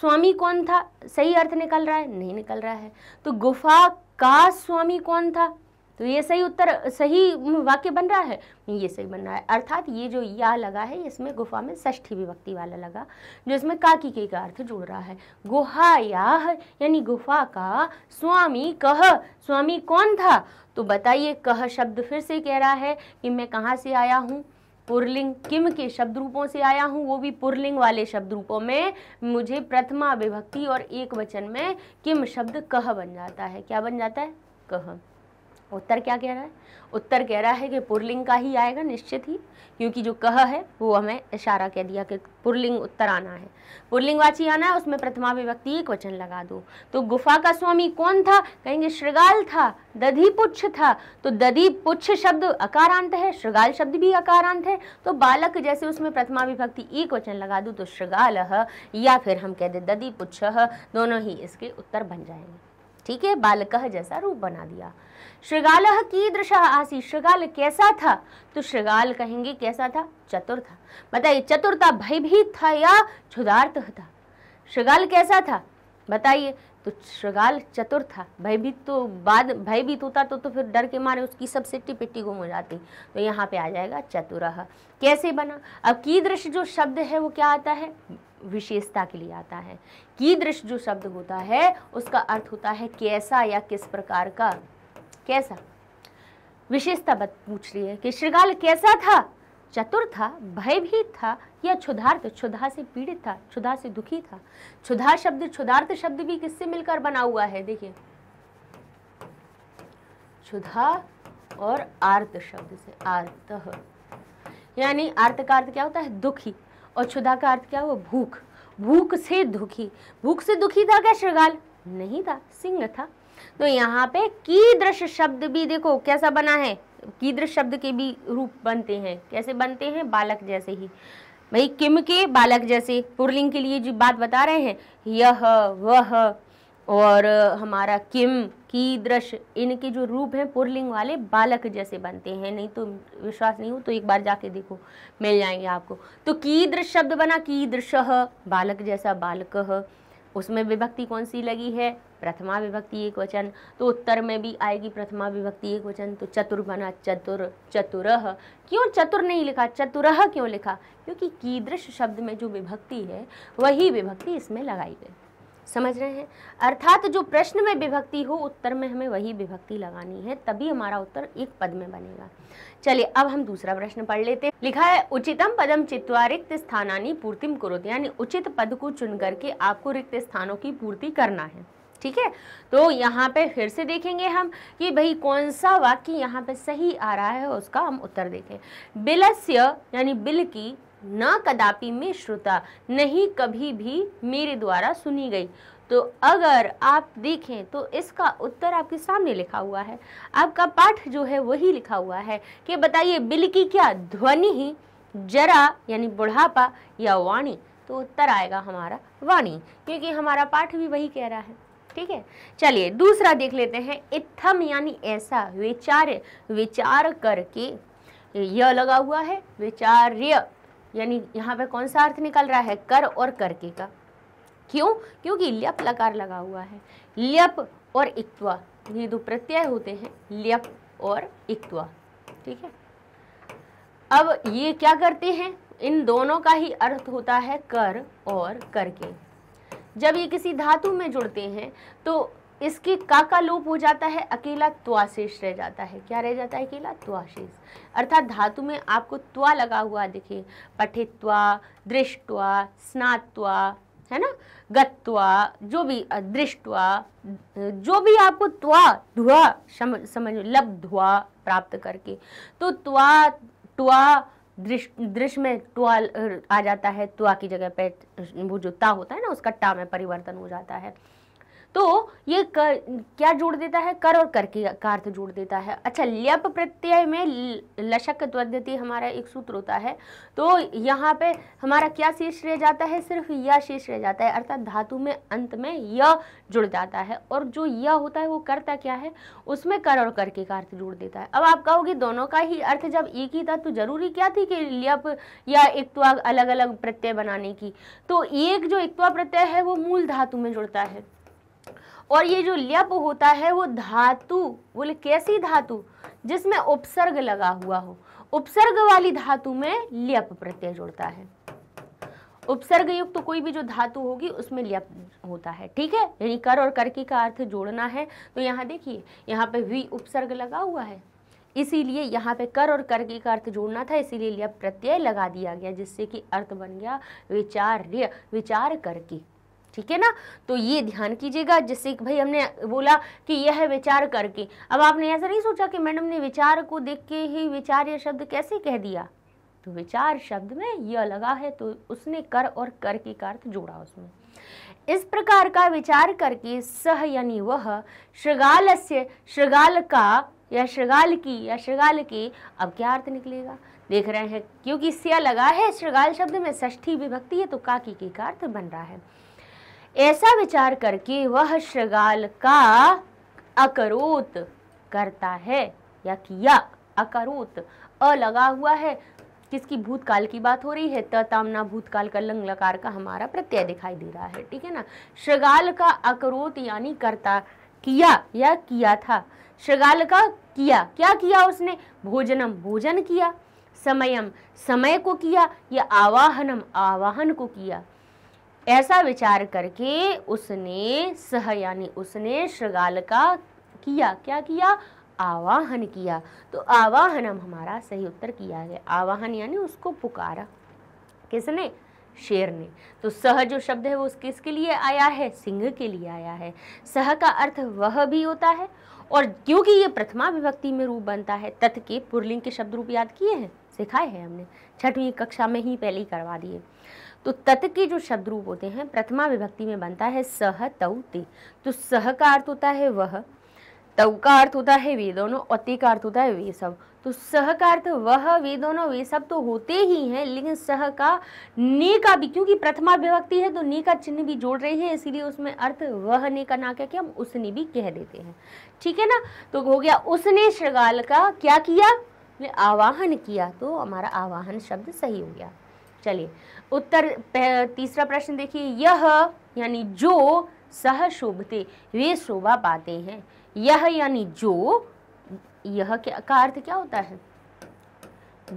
स्वामी कौन था सही अर्थ निकल रहा है नहीं निकल रहा है तो गुफा का स्वामी कौन था तो ये सही उत्तर सही वाक्य बन रहा है ये सही बन रहा है अर्थात ये जो या लगा है इसमें गुफा में ष्ठी विभक्ति वाला लगा जो इसमें काकी के का अर्थ जुड़ रहा है गुहा याह यानी गुफा का स्वामी कह स्वामी कौन था तो बताइए कह शब्द फिर से कह रहा है कि मैं कहाँ से आया हूँ पुरलिंग किम के शब्द रूपों से आया हूँ वो भी पुरलिंग वाले शब्द रूपों में मुझे प्रथमा विभक्ति और एक वचन में किम शब्द कह बन जाता है क्या बन जाता है कह उत्तर क्या कह रहा है उत्तर कह रहा है कि पुरलिंग का ही आएगा निश्चित ही क्योंकि जो कह है वो हमें इशारा कह दिया कि पुरलिंग उत्तर आना है पुरलिंगवाची आना है उसमें प्रथमा विभक्ति एक वचन लगा दो तो गुफा का स्वामी कौन था कहेंगे श्रृगाल था दधी पुच्छ था तो दधी पुच्छ शब्द अकारांत है श्रृगाल शब्द भी अकारांत है तो बालक जैसे उसमें प्रथमा विभक्ति एक वचन लगा दो तो श्रृगाल या फिर हम कह दें दधी पुच्छ दोनों ही इसके उत्तर बन जाएंगे ठीक है बालकह जैसा रूप बना दिया श्रृगाल कीदृश आसी श्रृगाल कैसा था तो श्रृगाल कहेंगे कैसा था चतुर था बताइए चतुर था भयभीत था या क्षुदार्थ था श्रृगाल कैसा था बताइए तो श्रृगाल चतुर था भयभीत तो बाद भयभीत होता तो तो फिर डर के मारे उसकी सब सिट्टी पिट्टी गुम हो जाती तो यहाँ पे आ जाएगा चतुरह कैसे बना अब कीदृश जो शब्द है वो क्या आता है विशेषता के लिए आता है की दृश्य जो शब्द होता है उसका अर्थ होता है कैसा या किस प्रकार का कैसा विशेषता पूछ रही है कि श्रृगाल कैसा था चतुर था भयभीत था या क्षुधार्थ क्षुधा से पीड़ित था क्षुधा से दुखी था क्षुधा शब्द क्षुधार्थ शब्द भी किससे मिलकर बना हुआ है देखिए क्षुधा और आर्त शब्द से आर्त यानी आर्त का अर्थ क्या होता है दुखी और क्षुधा का अर्थ क्या हुआ भूख भूख से दुखी भूख से दुखी था क्या श्रृगाल नहीं था सिंह था तो यहाँ पे की दृश्य शब्द भी देखो कैसा बना है की दृश्य शब्द के भी रूप बनते हैं कैसे बनते हैं बालक जैसे ही भाई किम के बालक जैसे पुरलिंग के लिए जो बात बता रहे हैं यह वह और हमारा किम की दृश्य इनके जो रूप हैं पुरलिंग वाले बालक जैसे बनते हैं नहीं तो विश्वास नहीं हो तो एक बार जाके देखो मिल जाएंगे आपको तो की दृश्य शब्द बना की दृश्य बालक जैसा बालक उसमें विभक्ति कौन सी लगी है प्रथमा विभक्ति एक वचन तो उत्तर में भी आएगी प्रथमा विभक्ति एक वचन तो चतुर बना चतुर चतुरह क्यों चतुर नहीं लिखा चतुरह क्यों लिखा क्योंकि कीदृश शब्द में जो विभक्ति है वही विभक्ति इसमें लगाई गई समझ रहे हैं अर्थात जो प्रश्न में विभक्ति हो उत्तर में हमें वही विभक्ति लगानी है तभी हमारा उत्तर एक पद में बनेगा चलिए अब हम दूसरा प्रश्न पढ़ लेते हैं लिखा है उचितम पदम चित्वा रिक्त स्थानानी पूर्तिम करो यानी उचित पद को चुन करके आपको रिक्त स्थानों की पूर्ति करना है ठीक है तो यहाँ पे फिर से देखेंगे हम कि भाई कौन सा वाक्य यहाँ पे सही आ रहा है उसका हम उत्तर देखें बिलस्य यानी बिल की न कदापि में श्रुता नहीं कभी भी मेरे द्वारा सुनी गई तो अगर आप देखें तो इसका उत्तर आपके सामने लिखा हुआ है आपका पाठ जो है वही लिखा हुआ है कि बताइए बिल की क्या ध्वनि ही जरा यानी बुढ़ापा या वाणी तो उत्तर आएगा हमारा वाणी क्योंकि हमारा पाठ भी वही कह रहा है ठीक है चलिए दूसरा देख लेते हैं इत्थम यानी ऐसा विचार्य विचार करके यह लगा हुआ है विचार्य यानी यहाँ पे कौन सा अर्थ निकल रहा है कर और करके का क्यों क्योंकि ल्यप लकार लगा हुआ है ल्यप और इक्वा ये दो प्रत्यय होते हैं ल्यप और इक्वा ठीक है अब ये क्या करते हैं इन दोनों का ही अर्थ होता है कर और करके जब ये किसी धातु में जुड़ते हैं तो इसकी का का लूप हो जाता है अकेला त्वाशेष रह जाता है क्या रह जाता है अकेला त्वाशेष अर्थात धातु में आपको त्वा लगा हुआ दिखे पठित्वा दृष्टवा स्नात्वा है ना गत्वा जो भी दृष्टवा जो भी आपको त्वा धुआ समझ समझ धुआ प्राप्त करके तो त्वा त्वा दृश्य दृश्य में ट्वा आ जाता है त्वा की जगह पे वो जो ता होता है ना उसका टा में परिवर्तन हो जाता है तो ये कर, क्या जोड़ देता है कर और कर के अर्थ जोड़ देता है अच्छा ल्यप प्रत्यय में लशक पद्धति हमारा एक सूत्र होता है तो यहाँ पे हमारा क्या शेष रह जाता है सिर्फ यह शेष रह जाता है अर्थात धातु में अंत में यह जुड़ जाता है और जो यह होता है वो करता क्या है उसमें कर और कर के अर्थ जोड़ देता है अब आप कहोगे दोनों का ही अर्थ जब एक ही था तो जरूरी क्या थी कि ल्यप या एक अलग अलग प्रत्यय बनाने की तो एक जो एक प्रत्यय है वो मूल धातु में जुड़ता है और ये जो ल्यप होता है वो धातु बोले कैसी धातु जिसमें उपसर्ग लगा हुआ हो उपसर्ग वाली धातु में ल्यप प्रत्यय जुड़ता है उपसर्ग युक्त तो कोई भी जो धातु होगी उसमें ल्यप होता है ठीक है यानी कर और करकी का अर्थ जोड़ना है तो यहाँ देखिए यहाँ पे वी उपसर्ग लगा हुआ है इसीलिए यहाँ पे कर और करके का अर्थ जोड़ना था इसीलिए लप प्रत्यय लगा दिया गया जिससे कि अर्थ बन गया विचार्य विचार करके ठीक है ना तो ये ध्यान कीजिएगा जैसे कि भाई हमने बोला कि यह है विचार करके अब आपने ऐसा नहीं सोचा कि मैडम ने विचार को देख के ही विचार या शब्द कैसे कह दिया तो विचार शब्द में यह लगा है तो उसने कर और कर के का अर्थ जोड़ा उसमें इस प्रकार का विचार करके सह यानी वह श्रृगाल से श्रृगाल का या श्रृगाल की या श्रृगाल के अब क्या अर्थ निकलेगा देख रहे हैं क्योंकि सिया लगा है श्रृगाल शब्द में षष्ठी विभक्ति है तो काकी के का अर्थ बन रहा है ऐसा विचार करके वह श्रगाल का अकरूत करता है या किया अकरूत अ लगा हुआ है किसकी भूतकाल की बात हो रही है तामना भूतकाल का लंग लकार का हमारा प्रत्यय दिखाई दे रहा है ठीक है ना श्रगाल का अकरोत यानी करता किया या किया था श्रगाल का किया क्या किया उसने भोजनम भोजन किया समयम समय को किया या आवाहनम आवाहन को किया ऐसा विचार करके उसने सह यानी उसने श्रृगाल का किया क्या किया आवाहन किया तो आवाहन हम हमारा सही उत्तर किया गया आवाहन यानी उसको पुकारा किसने शेर ने तो सह जो शब्द है वो किसके लिए आया है सिंह के लिए आया है सह का अर्थ वह भी होता है और क्योंकि ये प्रथमा विभक्ति में रूप बनता है तथ के पुरलिंग के शब्द रूप याद किए हैं सिखाए हैं हमने छठवीं कक्षा में ही पहले ही करवा दिए तो तत् के जो शब्द रूप होते हैं प्रथमा विभक्ति में बनता है सह तव ते तो सह का अर्थ होता है वह तव का अर्थ होता है वे दोनों और ते का अर्थ होता है वे सब तो सह का अर्थ वह वे दोनों वे सब तो होते ही हैं लेकिन सह का ने का भी क्योंकि प्रथमा विभक्ति है तो ने का चिन्ह भी जोड़ रहे हैं इसीलिए उसमें अर्थ वह ने का ना क्या कि हम उसने भी कह देते हैं ठीक है ना तो हो गया उसने श्रृगाल का क्या किया आवाहन किया तो हमारा आवाहन शब्द सही हो गया चलिए उत्तर तीसरा प्रश्न देखिए यह यानी जो सह शोभते वे शोभा पाते हैं यह यानी जो यह क्या का अर्थ क्या होता है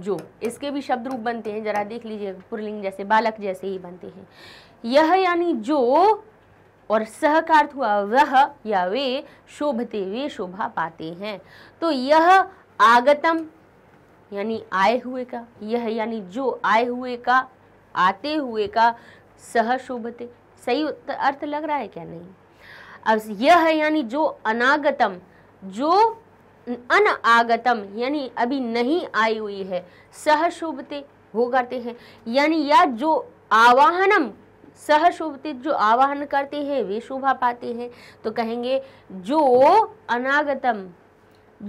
जो इसके भी शब्द रूप बनते हैं जरा देख लीजिए पुरलिंग जैसे बालक जैसे ही बनते हैं यह यानी जो और सह का अर्थ हुआ वह या वे शोभते वे शोभा पाते हैं तो यह आगतम यानी आए हुए का यह यानी जो आए हुए का आते हुए का सह शोभते सही अर्थ लग रहा है क्या नहीं अब यह है यानी जो अनागतम जो अनागतम यानी अभी नहीं आई हुई है सह शोभते वो करते हैं यानी या जो आवाहनम सह शोभते जो आवाहन करते हैं वे शोभा पाते हैं तो कहेंगे जो अनागतम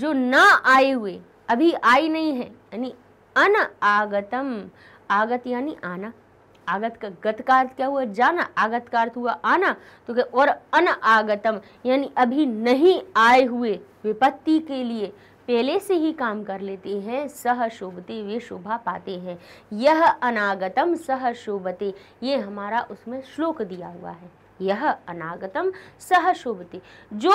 जो ना आए हुए अभी आई नहीं है यानी अन आगतम आगत यानी आना आगत का गत का अर्थ क्या हुआ जाना आगत का अर्थ हुआ आना तो क्या और अन आगतम यानी अभी नहीं आए हुए विपत्ति के लिए पहले से ही काम कर लेते हैं सह शोभते वे शोभा पाते हैं यह अनागतम सह शोभते ये हमारा उसमें श्लोक दिया हुआ है यह अनागतम सह शोभते जो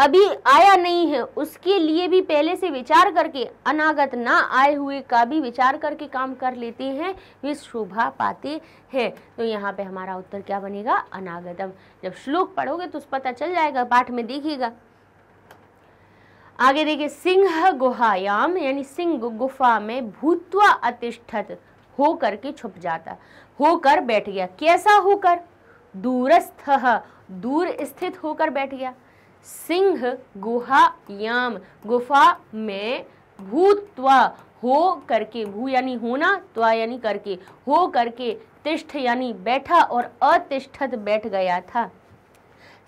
अभी आया नहीं है उसके लिए भी पहले से विचार करके अनागत ना आए हुए का भी विचार करके काम कर लेते हैं वे शोभा पाते हैं तो यहाँ पे हमारा उत्तर क्या बनेगा अनागतम जब श्लोक पढ़ोगे तो पता चल जाएगा पाठ में देखिएगा आगे देखिए सिंह गुहायाम यानी सिंह गुफा में भूतवा अतिष्ठत होकर के छुप जाता होकर बैठ गया कैसा होकर दूरस्थ दूर स्थित होकर बैठ गया सिंह गुहायाम गुफा में भूतवा हो करके भू यानी होना त्वा यानी करके हो करके तिष्ठ यानी बैठा और अतिष्ठत बैठ गया था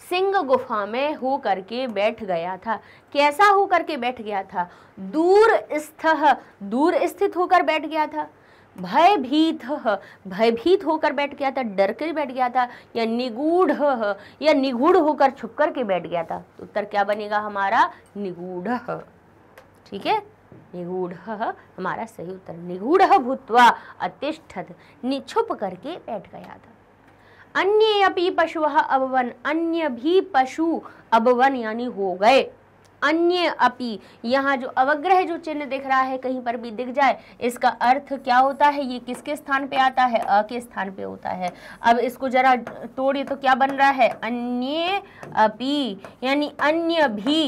सिंह गुफा में हो करके बैठ गया था कैसा हो करके बैठ गया था दूर स्थ दूर स्थित होकर बैठ गया था भयभीत भयभीत होकर बैठ गया था डर कर बैठ गया था या निगूढ़ या निगूढ़ होकर छुप कर के बैठ गया था तो उत्तर क्या बनेगा हमारा निगूढ़ ठीक है निगूढ़ हमारा सही उत्तर निगूढ़ भूतवा अतिष्ठत निछुप करके बैठ गया था अन्य अपि पशु अबवन अन्य भी पशु अबवन यानी हो गए अन्य अपि यहाँ जो अवग्रह जो चिन्ह दिख रहा है कहीं पर भी दिख जाए इसका अर्थ क्या होता है ये किसके स्थान पे आता है अ के स्थान पे होता है अब इसको जरा तोड़िए तो क्या बन रहा है अन्य अपि यानी अन्य भी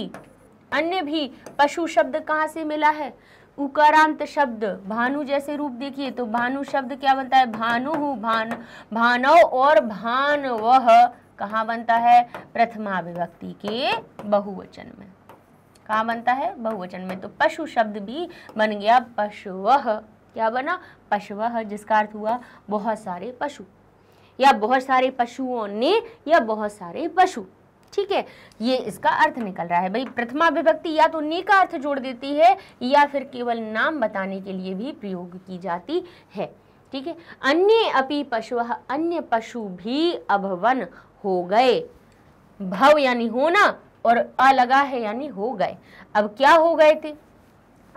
अन्य भी पशु शब्द कहाँ से मिला है उकारांत शब्द भानु जैसे रूप देखिए तो भानु शब्द क्या बनता है भानु भान भानव और भान वह कहाँ बनता है प्रथमा विभक्ति के बहुवचन में कहा बनता है बहुवचन में तो पशु शब्द भी बन गया पशुवह क्या बना पशुवह जिसका अर्थ हुआ बहुत सारे पशु या बहुत सारे पशुओं ने या बहुत सारे पशु ठीक है ये इसका अर्थ निकल रहा है भाई प्रथमा विभक्ति या तो ने का अर्थ जोड़ देती है या फिर केवल नाम बताने के लिए भी प्रयोग की जाती है ठीक है अन्य अपि पशु अन्य पशु भी अभवन हो गए भव यानी होना और अ लगा है यानी हो गए अब क्या हो गए थे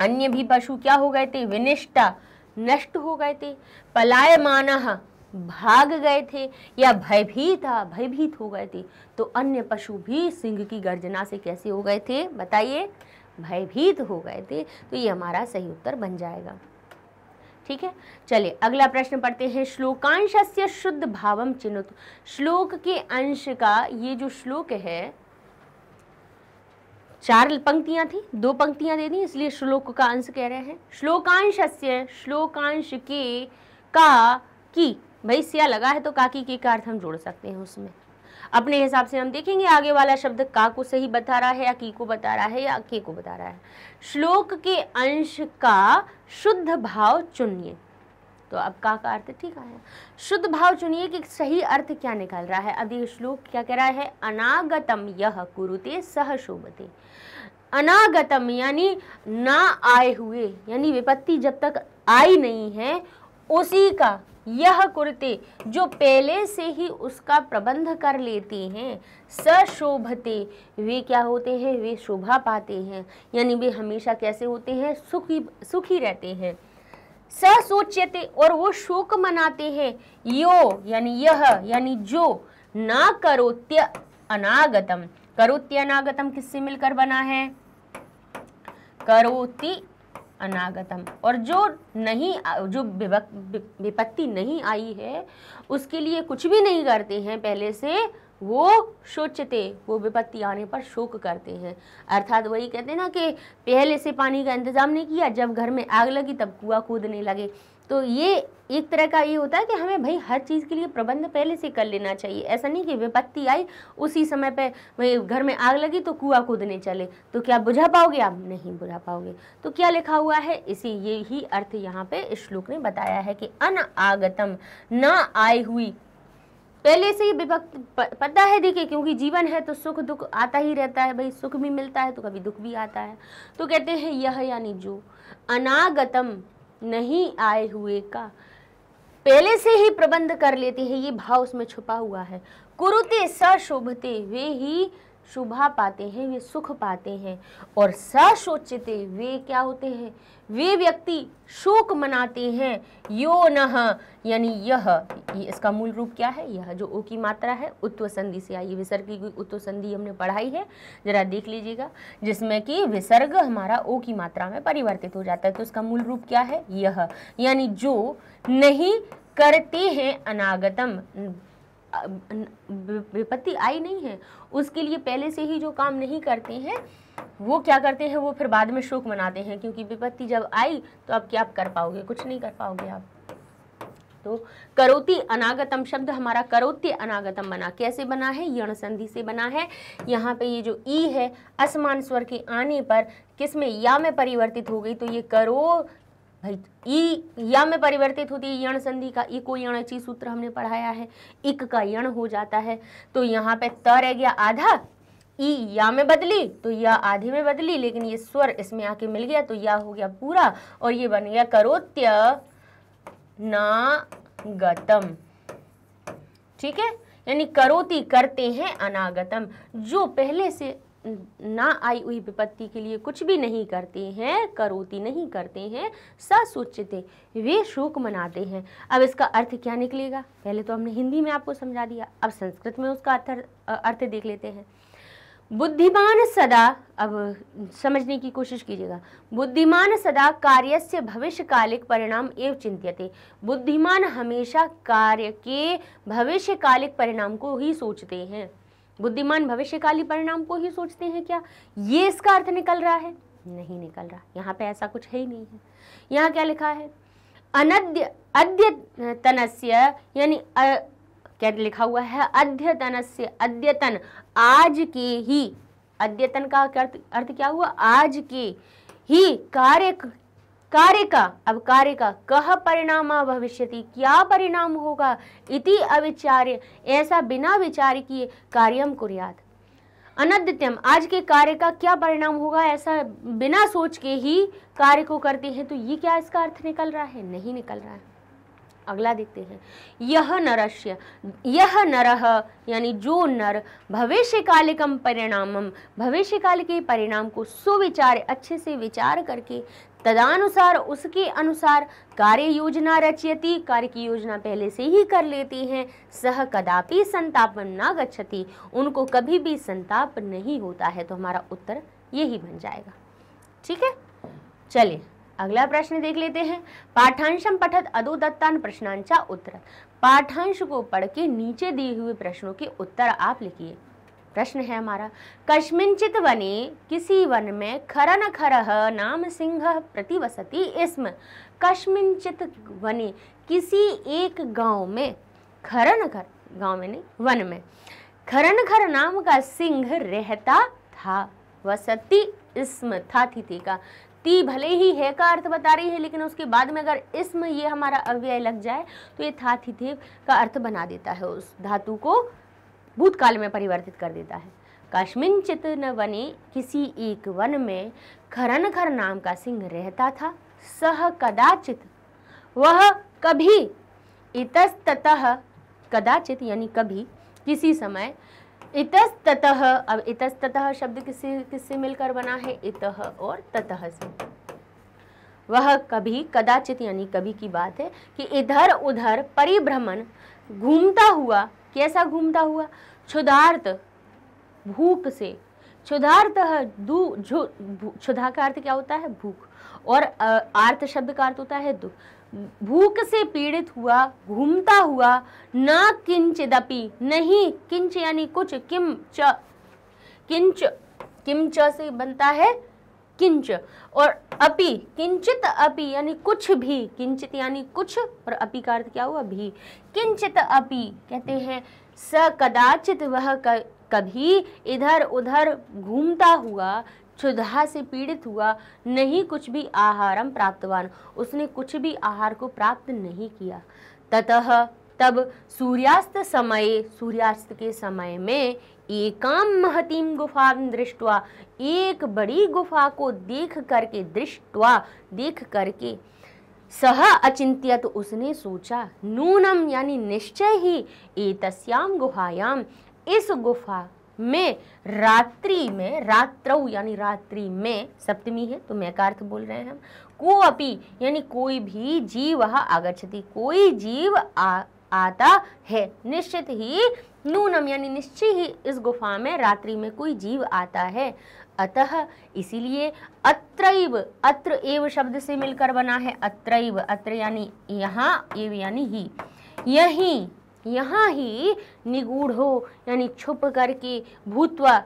अन्य भी पशु क्या हो गए थे विनिष्ठा नष्ट हो गए थे पलाय भाग गए थे या भयभीत भयभीत हो गए थे तो अन्य पशु भी सिंह की गर्जना से कैसे हो गए थे बताइए भयभीत हो गए थे तो ये हमारा सही उत्तर बन जाएगा ठीक है चलिए अगला प्रश्न पढ़ते हैं श्लोकांश से शुद्ध भावम चिन्हित श्लोक के अंश का ये जो श्लोक है चार पंक्तियां थी दो पंक्तियां दे दी इसलिए श्लोक का अंश कह रहे हैं श्लोकांश से श्लोकांश के का की भाई सिया लगा है तो काकी के का अर्थ हम जोड़ सकते हैं उसमें अपने हिसाब से हम देखेंगे आगे वाला शब्द का को सही बता रहा है या की को बता रहा है या के को बता रहा है श्लोक के अंश का शुद्ध भाव चुनिए तो अब का का अर्थ ठीक आया शुद्ध भाव चुनिए कि सही अर्थ क्या निकल रहा है अब ये श्लोक क्या कह रहा है अनागतम यह कुरुते सह शोभते अनागतम यानी ना आए हुए यानी विपत्ति जब तक आई नहीं है उसी का यह कुरते जो पहले से ही उसका प्रबंध कर लेते हैं सशोभते वे क्या होते हैं वे शोभा पाते हैं यानी वे हमेशा कैसे होते हैं सुखी सुखी रहते हैं स और वो शोक मनाते हैं यो यानी यह यानी जो ना करोत्य अनागतम करोत्य अनागतम किससे मिलकर बना है करोति अनागतम और जो नहीं जो विपत्ति नहीं आई है उसके लिए कुछ भी नहीं करते हैं पहले से वो सोचते वो विपत्ति आने पर शोक करते हैं अर्थात वही कहते हैं ना कि पहले से पानी का इंतज़ाम नहीं किया जब घर में आग लगी तब कुआ कूदने लगे तो ये एक तरह का ये होता है कि हमें भाई हर चीज़ के लिए प्रबंध पहले से कर लेना चाहिए ऐसा नहीं कि विपत्ति आई उसी समय पे भाई घर में आग लगी तो कुआ कूदने चले तो क्या बुझा पाओगे आप नहीं बुझा पाओगे तो क्या लिखा हुआ है इसी ये ही अर्थ यहाँ पे श्लोक ने बताया है कि अन आगतम ना आई हुई पहले से ही विभक्त पता है देखिए क्योंकि जीवन है तो सुख दुख आता ही रहता है भाई सुख भी मिलता है तो कभी दुख भी आता है तो कहते हैं यह यानी जो अनागतम नहीं आए हुए का पहले से ही प्रबंध कर लेते हैं ये भाव उसमें छुपा हुआ है कुरुते सशोभते वे ही शुभा पाते हैं वे सुख पाते हैं और सशोचिते वे क्या होते हैं वे व्यक्ति शोक मनाते हैं यो न यानी यह इसका मूल रूप क्या है यह जो ओ की मात्रा है उत्व संधि से आई विसर्ग की उत्व संधि हमने पढ़ाई है जरा देख लीजिएगा जिसमें कि विसर्ग हमारा ओ की मात्रा में परिवर्तित हो जाता है तो इसका मूल रूप क्या है यह यानी जो नहीं करते हैं अनागतम विपत्ति आई नहीं है उसके लिए पहले से ही जो काम नहीं करते हैं वो क्या करते हैं वो फिर बाद में शोक मनाते हैं क्योंकि विपत्ति जब आई तो अब क्या आप कर पाओगे कुछ नहीं कर पाओगे आप तो करोति अनागतम शब्द हमारा करोति अनागतम बना कैसे बना है यण संधि से बना है यहाँ पे ये जो ई है असमान स्वर के आने पर किस में या में परिवर्तित हो गई तो ये करो ई या में परिवर्तित होती है यण संधि का इको यण अची सूत्र हमने पढ़ाया है इक का यण हो जाता है तो यहाँ पे त रह गया आधा ई या में बदली तो या आधे में बदली लेकिन ये स्वर इसमें आके मिल गया तो या हो गया पूरा और ये बन गया करोत्य ना गतम ठीक है यानी करोती करते हैं अनागतम जो पहले से ना आई हुई विपत्ति के लिए कुछ भी नहीं करते हैं करोती नहीं करते हैं ससुचित वे शोक मनाते हैं अब इसका अर्थ क्या निकलेगा पहले तो हमने हिंदी में आपको समझा दिया अब संस्कृत में उसका अर्थ अर्थ देख लेते हैं बुद्धिमान सदा अब समझने की कोशिश कीजिएगा बुद्धिमान सदा कार्य से भविष्य कालिक परिणाम एवं चिंतित बुद्धिमान हमेशा कार्य के भविष्यकालिक परिणाम को ही सोचते हैं बुद्धिमान भविष्यकाली परिणाम को ही सोचते हैं क्या ये इसका अर्थ निकल रहा है नहीं निकल रहा यहाँ पे ऐसा कुछ है ही नहीं है यहाँ क्या लिखा है अनद्य अद्यतन यानी क्या लिखा हुआ है अद्यतनस्य अद्यतन आज के ही अद्यतन का अर्थ क्या हुआ आज के ही कार्य कार्य का अब कार्य का कह परिणाम भविष्य क्या परिणाम होगा इति अविचार्य ऐसा बिना विचार किए कार्यम कुरियात अनद्यम आज के कार्य का क्या परिणाम होगा ऐसा बिना सोच के ही कार्य को करते हैं तो ये क्या इसका अर्थ निकल रहा है नहीं निकल रहा है अगला देखते हैं यह नरस्य यह नर यानी जो नर भविष्य कालिकम परिणाम भविष्य काल के परिणाम को सुविचार अच्छे से विचार करके तदानुसार उसके अनुसार कार्य योजना रचयति कार्य की योजना पहले से ही कर लेती हैं सह कदापि संतापन न गच्छति उनको कभी भी संताप नहीं होता है तो हमारा उत्तर यही बन जाएगा ठीक है चलिए अगला प्रश्न देख लेते हैं पाठांशम पठत दत्तान प्रश्नांचा उत्तर पाठांश को पढ़ के नीचे दिए हुए प्रश्नों के उत्तर आप लिखिए प्रश्न है हमारा कश्मिंचित वने किसी वन में खरन खरह नाम सिंह प्रतिवसति इसम कश्मिंचित वने किसी एक गांव में खरन खर गाँव में नहीं वन में खरन खर नाम का सिंह रहता था वसती इसम था थी का ती भले ही है का अर्थ बता रही है लेकिन उसके बाद में अगर इसम ये हमारा अव्यय लग जाए तो ये था थी का अर्थ बना देता है उस धातु को भूतकाल में परिवर्तित कर देता है कश्मिनचित न वने किसी एक वन में खरन खर नाम का सिंह रहता था सह कदाचित वह कभी इतस्ततः कदाचित यानी कभी किसी समय इतस्ततः अब इतस्तः शब्द किससे किससे मिलकर बना है इतः और ततः से वह कभी कदाचित यानी कभी की बात है कि इधर उधर परिभ्रमण घूमता हुआ कैसा घूमता हुआ क्षुधार्थ भूख से क्षुधार्थ दू जो क्षुधा का अर्थ क्या होता है भूख और आर्थ शब्द का अर्थ होता है दुख भूख से पीड़ित हुआ घूमता हुआ न किंच किंचिदपि नहीं किंच यानी कुछ किम च किंच किम च से बनता है किंच और अपि किंचित अपि यानी कुछ भी किंचित यानी कुछ और अपि का अर्थ क्या हुआ भी किंचित अपि कहते हैं स कदाचित वह कभी इधर उधर घूमता हुआ क्षुधा से पीड़ित हुआ नहीं कुछ भी आहारम प्राप्तवान उसने कुछ भी आहार को प्राप्त नहीं किया ततः तब सूर्यास्त समय सूर्यास्त के समय में एकाम महतीम गुफा दृष्टवा एक बड़ी गुफा को देख करके दृष्टवा देख करके सह अचिंत्य तो उसने सोचा नूनम यानी निश्चय ही एतस्याम गुहायाम इस गुफा में रात्रि में रात्रौ यानी रात्रि में सप्तमी है तो मैं अर्थ बोल रहे हैं हम को अपी यानी कोई भी जीव आगछति कोई जीव आ आता है निश्चित ही नूनम यानी निश्चय ही इस गुफा में रात्रि में कोई जीव आता है अतः इसीलिए अत्रैव अत्र एव शब्द से मिलकर बना है अत्रैव अत्र यानी यहाँ एव यानी ही यही यहाँ ही निगूढ़ो यानी छुप करके भूतवा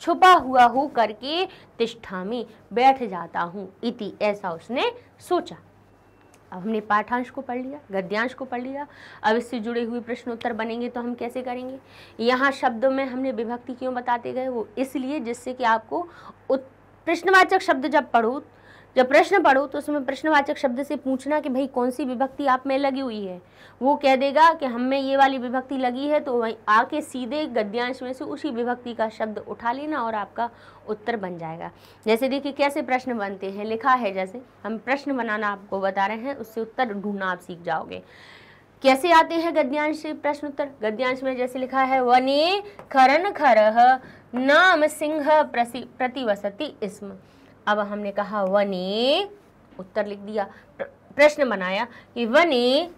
छुपा हुआ हो करके तिष्ठा में बैठ जाता हूँ इति ऐसा उसने सोचा अब हमने पाठांश को पढ़ लिया गद्यांश को पढ़ लिया अब इससे जुड़े हुए प्रश्नोत्तर बनेंगे तो हम कैसे करेंगे यहाँ शब्दों में हमने विभक्ति क्यों बताते गए वो इसलिए जिससे कि आपको प्रश्नवाचक शब्द जब पढ़ो जब प्रश्न पढ़ो तो उसमें प्रश्नवाचक शब्द से पूछना कि भाई कौन सी विभक्ति आप में लगी हुई है वो कह देगा कि हम में ये वाली विभक्ति लगी है तो वहीं आके सीधे गद्यांश में से उसी विभक्ति का शब्द उठा लेना और आपका उत्तर बन जाएगा जैसे देखिए कैसे प्रश्न बनते हैं लिखा है जैसे हम प्रश्न बनाना आपको बता रहे हैं उससे उत्तर ढूंढना आप सीख जाओगे कैसे आते हैं गद्यांश प्रश्न उत्तर गद्यांश में जैसे लिखा है वने खरन खरह नाम सिंह प्रतिवसति इसम अब हमने कहा वन ए उत्तर लिख दिया प्रश्न बनाया कि वन ए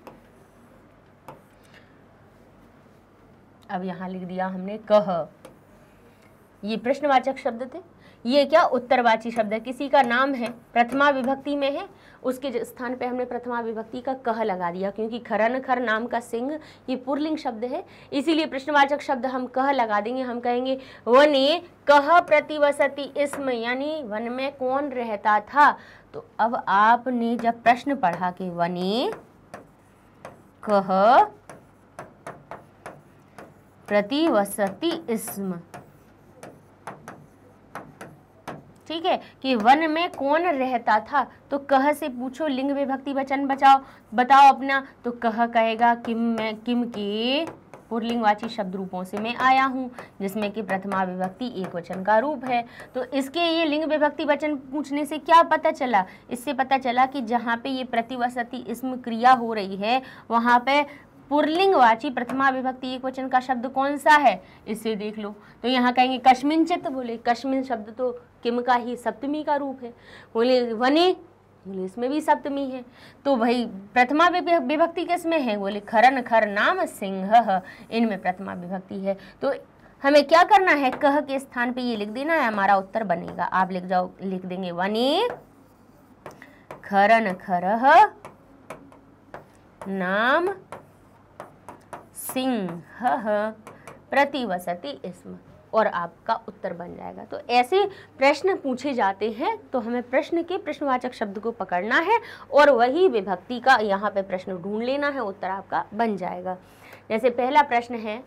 अब यहां लिख दिया हमने कह ये प्रश्नवाचक शब्द थे ये क्या उत्तरवाची शब्द है किसी का नाम है प्रथमा विभक्ति में है उसके स्थान पे हमने प्रथमा विभक्ति का कह लगा दिया क्योंकि खरन खर नाम का सिंह ये पुरलिंग शब्द है इसीलिए प्रश्नवाचक शब्द हम कह लगा देंगे हम कहेंगे वने कह प्रतिवसति इसम यानी वन में कौन रहता था तो अब आपने जब प्रश्न पढ़ा कि वने कह प्रतिवसति इसम ठीक है कि वन में कौन रहता था तो कह से पूछो लिंग विभक्ति वचन बचाओ बताओ अपना तो कह कहेगा किम मैं किम के पुरलिंगवाची शब्द रूपों से मैं आया हूँ जिसमें कि प्रथमा विभक्ति एक वचन का रूप है तो इसके ये लिंग विभक्ति वचन पूछने से क्या पता चला इससे पता चला कि जहाँ पे ये प्रतिवसती इसम क्रिया हो रही है वहाँ पे पुरलिंगवाची प्रथमा विभक्ति एक वचन का शब्द कौन सा है इससे देख लो तो यहाँ कहेंगे कश्मीन चित्त बोले कश्मिन शब्द तो किम का ही सप्तमी का रूप है बोले वने बोले इसमें भी सप्तमी है तो भाई प्रथमा विभक्ति किस में है बोले खरन खर नाम सिंह इनमें प्रथमा विभक्ति है तो हमें क्या करना है कह के स्थान पे ये लिख देना है हमारा उत्तर बनेगा आप लिख जाओ लिख देंगे वने खरन खरह नाम सिंह प्रतिवसति इसमें और आपका उत्तर बन जाएगा तो ऐसे प्रश्न पूछे जाते हैं तो हमें प्रश्न के प्रश्नवाचक शब्द को पकड़ना है और वही विभक्ति का यहाँ पे प्रश्न ढूंढ लेना है उत्तर आपका बन जाएगा जैसे पहला प्रश्न है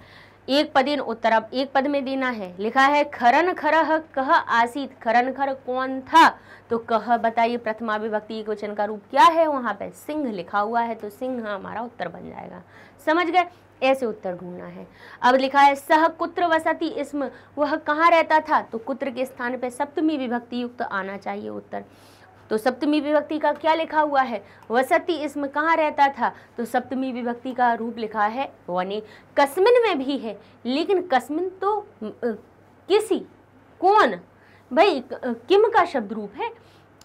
एक इन उत्तर अब एक पद में देना है लिखा है खरन खर कह आसित खरन खर कौन था तो कह बताइए प्रथमा विभक्ति क्वेश्चन का रूप क्या है वहाँ पे सिंह लिखा हुआ है तो सिंह हाँ हमारा उत्तर बन जाएगा समझ गए ऐसे उत्तर ढूंढना है अब लिखा है सह कुत्र वसती इसम वह कहाँ रहता था तो कुत्र के स्थान पर सप्तमी विभक्ति युक्त आना चाहिए उत्तर तो सप्तमी विभक्ति का क्या लिखा हुआ है वसती इसम कहाँ रहता था तो सप्तमी विभक्ति का रूप लिखा है वने कस्मिन में भी है लेकिन कस्मिन तो किसी कौन भाई किम का शब्द रूप है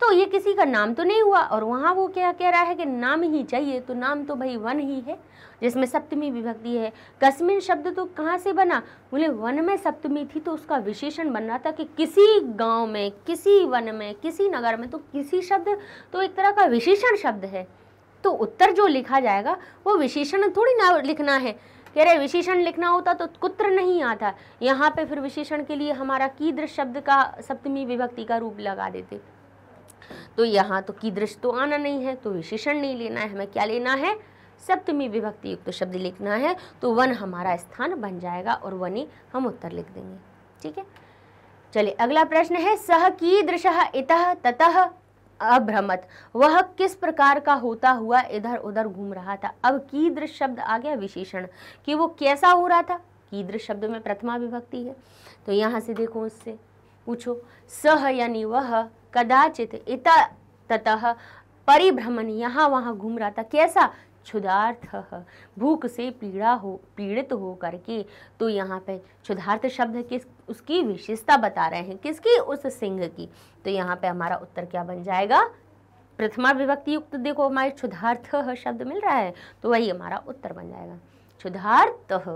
तो ये किसी का नाम तो नहीं हुआ और वहाँ वो क्या कह रहा है कि नाम ही चाहिए तो नाम तो भाई वन ही है जिसमें सप्तमी विभक्ति है कश्मीर शब्द तो कहाँ से बना बोले वन में सप्तमी थी तो उसका विशेषण बन रहा था कि किसी गांव में किसी वन में किसी नगर में तो किसी शब्द तो एक तरह का विशेषण शब्द है तो उत्तर जो लिखा जाएगा वो विशेषण थोड़ी ना लिखना है कह रहे विशेषण लिखना होता तो कुत्र नहीं आता यहाँ पे फिर विशेषण के लिए हमारा कीदृश शब्द का सप्तमी विभक्ति का रूप लगा देते तो यहाँ तो कीदृश तो आना नहीं है तो विशेषण नहीं लेना है हमें क्या लेना है सप्तमी विभक्ति युक्त तो शब्द लिखना है तो वन हमारा स्थान बन जाएगा और वनी हम उत्तर लिख देंगे ठीक है चलिए अगला प्रश्न है सह कीदृश इतः ततः अभ्रमत वह किस प्रकार का होता हुआ इधर उधर घूम रहा था अब कीदृश शब्द आ गया विशेषण कि वो कैसा हो रहा था कीदृश शब्द में प्रथमा विभक्ति है तो यहाँ से देखो उससे पूछो सह यानी वह कदाचित इत ततः परिभ्रमण यहाँ वहाँ घूम रहा था कैसा क्षुधार्थ भूख से पीड़ा हो पीड़ित हो करके तो यहाँ पे क्षुधार्थ शब्द किस उसकी विशेषता बता रहे हैं किसकी उस सिंह की तो यहाँ पे हमारा उत्तर क्या बन जाएगा प्रथमा विभक्ति युक्त देखो हमारे क्षुधार्थ शब्द मिल रहा है तो वही हमारा उत्तर बन जाएगा क्षुधार्थ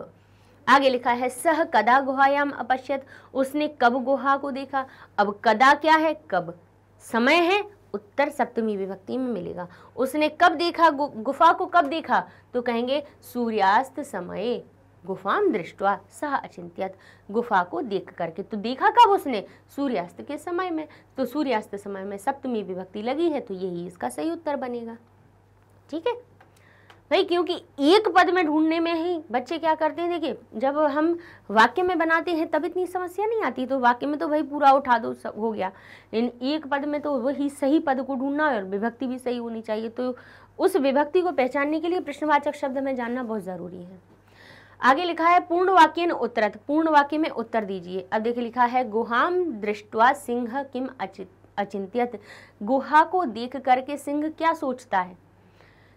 आगे लिखा है सह कदा गुहायाम अपश्यत उसने कब गुहा को देखा अब कदा क्या है कब समय है उत्तर सप्तमी विभक्ति में मिलेगा उसने कब देखा गु, गुफा को कब देखा तो कहेंगे सूर्यास्त समय गुफाम दृष्टवा सह अचिंत्यत गुफा को देख करके तो देखा कब उसने सूर्यास्त के समय में तो सूर्यास्त समय में सप्तमी विभक्ति लगी है तो यही इसका सही उत्तर बनेगा ठीक है भाई क्योंकि एक पद में ढूंढने में ही बच्चे क्या करते हैं देखिए जब हम वाक्य में बनाते हैं तब इतनी समस्या नहीं आती तो वाक्य में तो भाई पूरा उठा दो सब हो गया लेकिन एक पद में तो वही सही पद को ढूंढना और विभक्ति भी सही होनी चाहिए तो उस विभक्ति को पहचानने के लिए प्रश्नवाचक शब्द में जानना बहुत ज़रूरी है आगे लिखा है पूर्ण वाक्य न उत्तरत पूर्ण वाक्य में उत्तर दीजिए अब देखिए लिखा है गुहाम दृष्टवा सिंह किम अचित अचिंत्यत गुहा को देख करके सिंह क्या सोचता है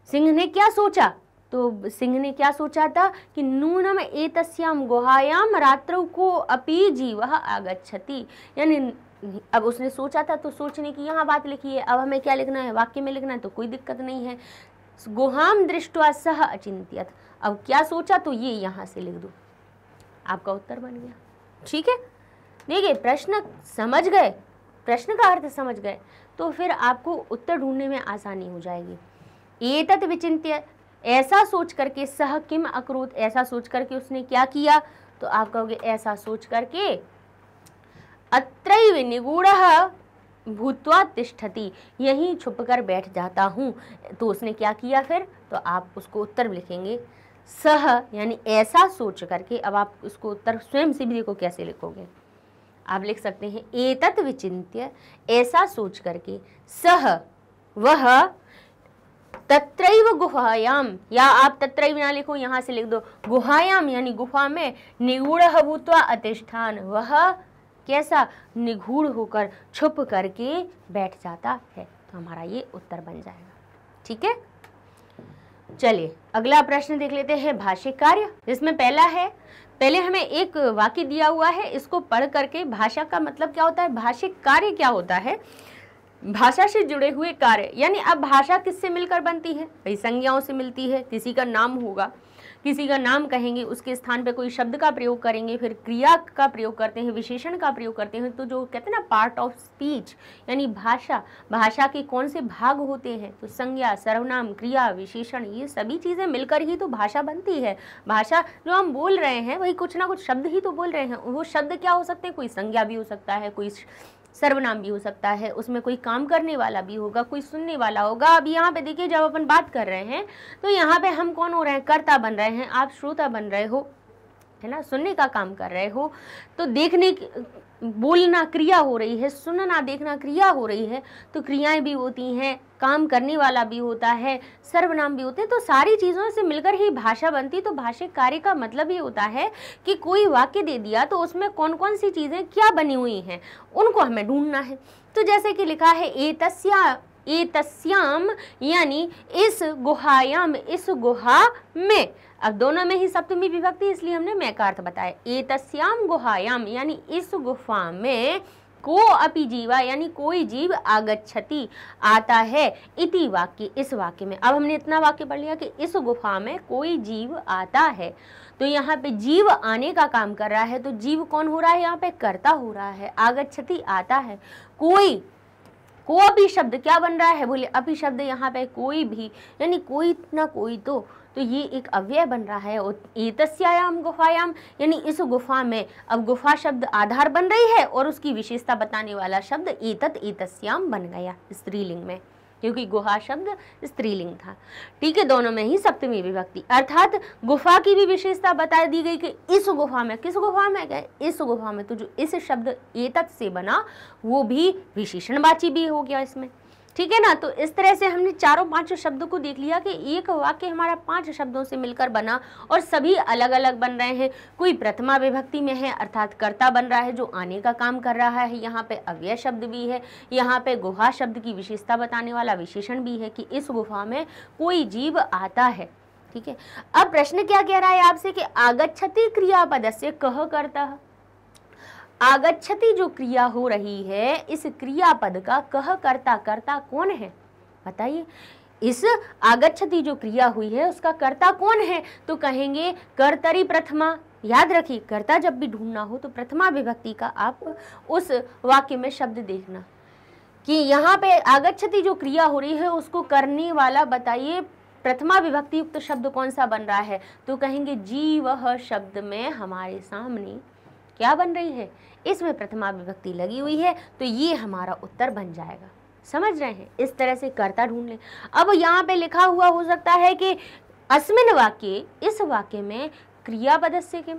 सिंह ने क्या सोचा तो सिंह ने क्या सोचा था कि नूनम एतस्याम गुहायाम रात्र को अपी जीव आगछति यानी अब उसने सोचा था तो सोचने की यहाँ बात लिखी है अब हमें क्या लिखना है वाक्य में लिखना है तो कोई दिक्कत नहीं है गुहाम दृष्टवा सह अचिंत्यत अब क्या सोचा तो ये यहाँ से लिख दो आपका उत्तर बन गया ठीक है देखिए प्रश्न समझ गए प्रश्न का अर्थ समझ गए तो फिर आपको उत्तर ढूंढने में आसानी हो जाएगी एतत विचिंत्य ऐसा सोच करके सह किम अक्रूत ऐसा सोच करके उसने क्या किया तो आप कहोगे ऐसा सोच करके अत्र निगूढ़ भूतवा तिष्ठती यहीं छुप कर बैठ जाता हूँ तो उसने क्या किया फिर तो आप उसको उत्तर लिखेंगे सह यानी ऐसा सोच करके अब आप उसको उत्तर स्वयं से को कैसे लिखोगे आप लिख सकते हैं एतत विचिंत्य ऐसा सोच करके सह वह तत्रैव गुहायाम या आप तत्रैव ना लिखो यहाँ से लिख दो गुहायाम यानी गुफा में निगूढ़ भूतवा अतिष्ठान वह कैसा निगूढ़ होकर छुप करके बैठ जाता है तो हमारा ये उत्तर बन जाएगा ठीक है चलिए अगला प्रश्न देख लेते हैं भाषिक कार्य जिसमें पहला है पहले हमें एक वाक्य दिया हुआ है इसको पढ़ करके भाषा का मतलब क्या होता है भाषिक कार्य क्या होता है भाषा से जुड़े हुए कार्य यानी अब भाषा किससे मिलकर बनती है भाई संज्ञाओं से मिलती है किसी का नाम होगा किसी का नाम कहेंगे उसके स्थान पर कोई शब्द का प्रयोग करेंगे फिर क्रिया का प्रयोग करते हैं विशेषण का प्रयोग करते हैं तो जो कहते हैं ना पार्ट ऑफ स्पीच यानी भाषा भाषा के कौन से भाग होते हैं तो संज्ञा सर्वनाम क्रिया विशेषण ये सभी चीज़ें मिलकर ही तो भाषा बनती है भाषा जो हम बोल रहे हैं वही कुछ ना कुछ शब्द ही तो बोल रहे हैं वो शब्द क्या हो सकते हैं कोई संज्ञा भी हो सकता है कोई सर्वनाम भी हो सकता है उसमें कोई काम करने वाला भी होगा कोई सुनने वाला होगा अब यहाँ पे देखिए जब अपन बात कर रहे हैं तो यहाँ पे हम कौन हो रहे हैं कर्ता बन रहे हैं आप श्रोता बन रहे हो है ना सुनने का काम कर रहे हो तो देखने बोलना क्रिया हो रही है सुनना देखना क्रिया हो रही है तो क्रियाएं भी होती हैं काम करने वाला भी होता है सर्वनाम भी होते हैं तो सारी चीज़ों से मिलकर ही भाषा बनती तो भाषिक कार्य का मतलब ये होता है कि कोई वाक्य दे दिया तो उसमें कौन कौन सी चीज़ें क्या बनी हुई हैं उनको हमें ढूंढना है तो जैसे कि लिखा है ए तस्या एतस्याम यानी इस गुहायाम इस गुहा में अब दोनों में ही सप्तमी विभक्ति इसलिए हमने मैं का अर्थ बताया एतस्याम गुहायाम यानी इस गुफा में को अपि जीवा यानी कोई जीव आगच्छति आता है इति वाक्य इस वाक्य में अब हमने इतना वाक्य पढ़ लिया कि इस गुफा में कोई जीव आता है तो यहाँ पे जीव आने का काम कर रहा है तो जीव कौन हो रहा है यहाँ पे कर्ता हो रहा है आगच्छति आता है कोई को अभी शब्द क्या बन रहा है बोले अपी शब्द यहाँ पे कोई भी यानी कोई ना कोई तो तो ये एक अव्यय बन रहा है एतस्यायाम गुफायाम यानी इस गुफा में अब गुफा शब्द आधार बन रही है और उसकी विशेषता बताने वाला शब्द एतत एतस्याम बन गया स्त्रीलिंग में क्योंकि गुहा शब्द स्त्रीलिंग था ठीक है दोनों में ही सप्तमी विभक्ति अर्थात गुफा की भी विशेषता बता दी गई कि इस गुफा में किस गुफा में गए इस गुफा में तो जो इस शब्द एतत से बना वो भी विशेषणवाची भी हो गया इसमें ठीक है ना तो इस तरह से हमने चारों पांचों शब्दों को देख लिया कि एक वाक्य हमारा पांच शब्दों से मिलकर बना और सभी अलग अलग बन रहे हैं कोई प्रथमा विभक्ति में है अर्थात कर्ता बन रहा है जो आने का काम कर रहा है यहाँ पे अव्यय शब्द भी है यहाँ पे गुहा शब्द की विशेषता बताने वाला विशेषण भी है कि इस गुफा में कोई जीव आता है ठीक है अब प्रश्न क्या कह रहा है आपसे कि आगछती क्रियापद से कह करता है आगछति जो क्रिया हो रही है इस क्रियापद का कह कर्ता कर्ता कौन है बताइए इस आगछति जो क्रिया हुई है उसका कर्ता कौन है तो कहेंगे कर्तरी प्रथमा याद रखिए कर्ता जब भी ढूंढना हो तो प्रथमा विभक्ति का आप उस वाक्य में शब्द देखना कि यहाँ पे आगछति जो क्रिया हो रही है उसको करने वाला बताइए प्रथमा विभक्ति युक्त तो शब्द कौन सा बन रहा है तो कहेंगे जीव शब्द में हमारे सामने क्या बन रही है इसमें प्रथमा विभक्ति लगी हुई है तो ये हमारा उत्तर बन जाएगा समझ रहे हैं इस तरह से कर्ता ढूंढ लें अब यहाँ पे लिखा हुआ हो सकता है कि अस्मिन वाक्य इस वाक्य में क्रियापद से किम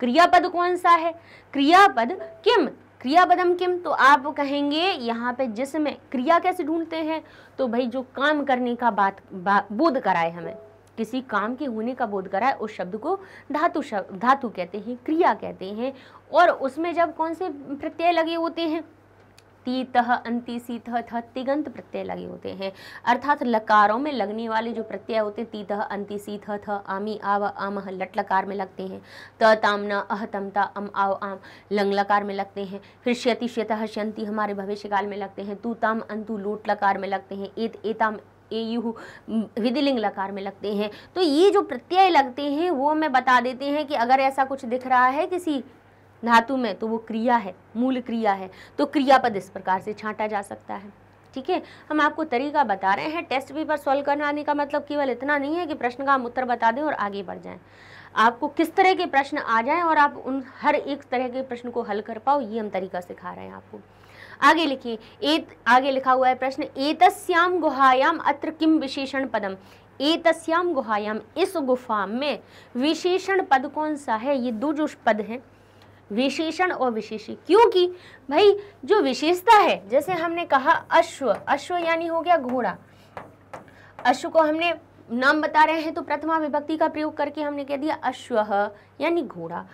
क्रियापद कौन सा है क्रियापद किम क्रियापदम किम तो आप कहेंगे यहाँ पे जिसमें क्रिया कैसे ढूंढते हैं तो भाई जो काम करने का बात बा, बोध कराए हमें किसी काम के होने का बोध कराए उस शब्द को धातु शब्द धातु कहते हैं क्रिया कहते हैं और उसमें जब कौन से प्रत्यय लगे होते हैं तीत अंति सीत थ तिगंत प्रत्यय लगे होते हैं अर्थात लकारों में लगने वाले जो प्रत्यय होते हैं तीत अंति सीत थ आमी आव आम लट लकार में लगते हैं त ताम न अह तमता अम आव आम लंग लकार में लगते हैं फिर श्यति श्यतः श्यंति हमारे भविष्य काल में लगते हैं तू ताम अंतु लोट लकार में लगते हैं एत एताम ए यू विधिलिंग लकार में लगते हैं तो ये जो प्रत्यय लगते हैं वो मैं बता देते हैं कि अगर ऐसा कुछ दिख रहा है किसी धातु में तो वो क्रिया है मूल क्रिया है तो क्रियापद इस प्रकार से छांटा जा सकता है ठीक है हम आपको तरीका बता रहे हैं टेस्ट पेपर सॉल्व करवाने का मतलब केवल इतना नहीं है कि प्रश्न का हम उत्तर बता दें और आगे बढ़ जाएं आपको किस तरह के प्रश्न आ जाएं और आप उन हर एक तरह के प्रश्न को हल कर पाओ ये हम तरीका सिखा रहे हैं आपको आगे लिखिए एत आगे लिखा हुआ है प्रश्न एतस्याम गुहायाम अत्र किम विशेषण पदम एतस्याम गुहायाम इस गुफा में विशेषण पद कौन सा है ये दो जो पद हैं विशेषण और विशेषी क्योंकि भाई जो विशेषता है जैसे हमने कहा अश्व अश्व यानी हो गया घोड़ा अश्व को हमने नाम बता रहे हैं तो प्रथमा विभक्ति का प्रयोग करके हमने कह दिया अश्व यानी घोड़ा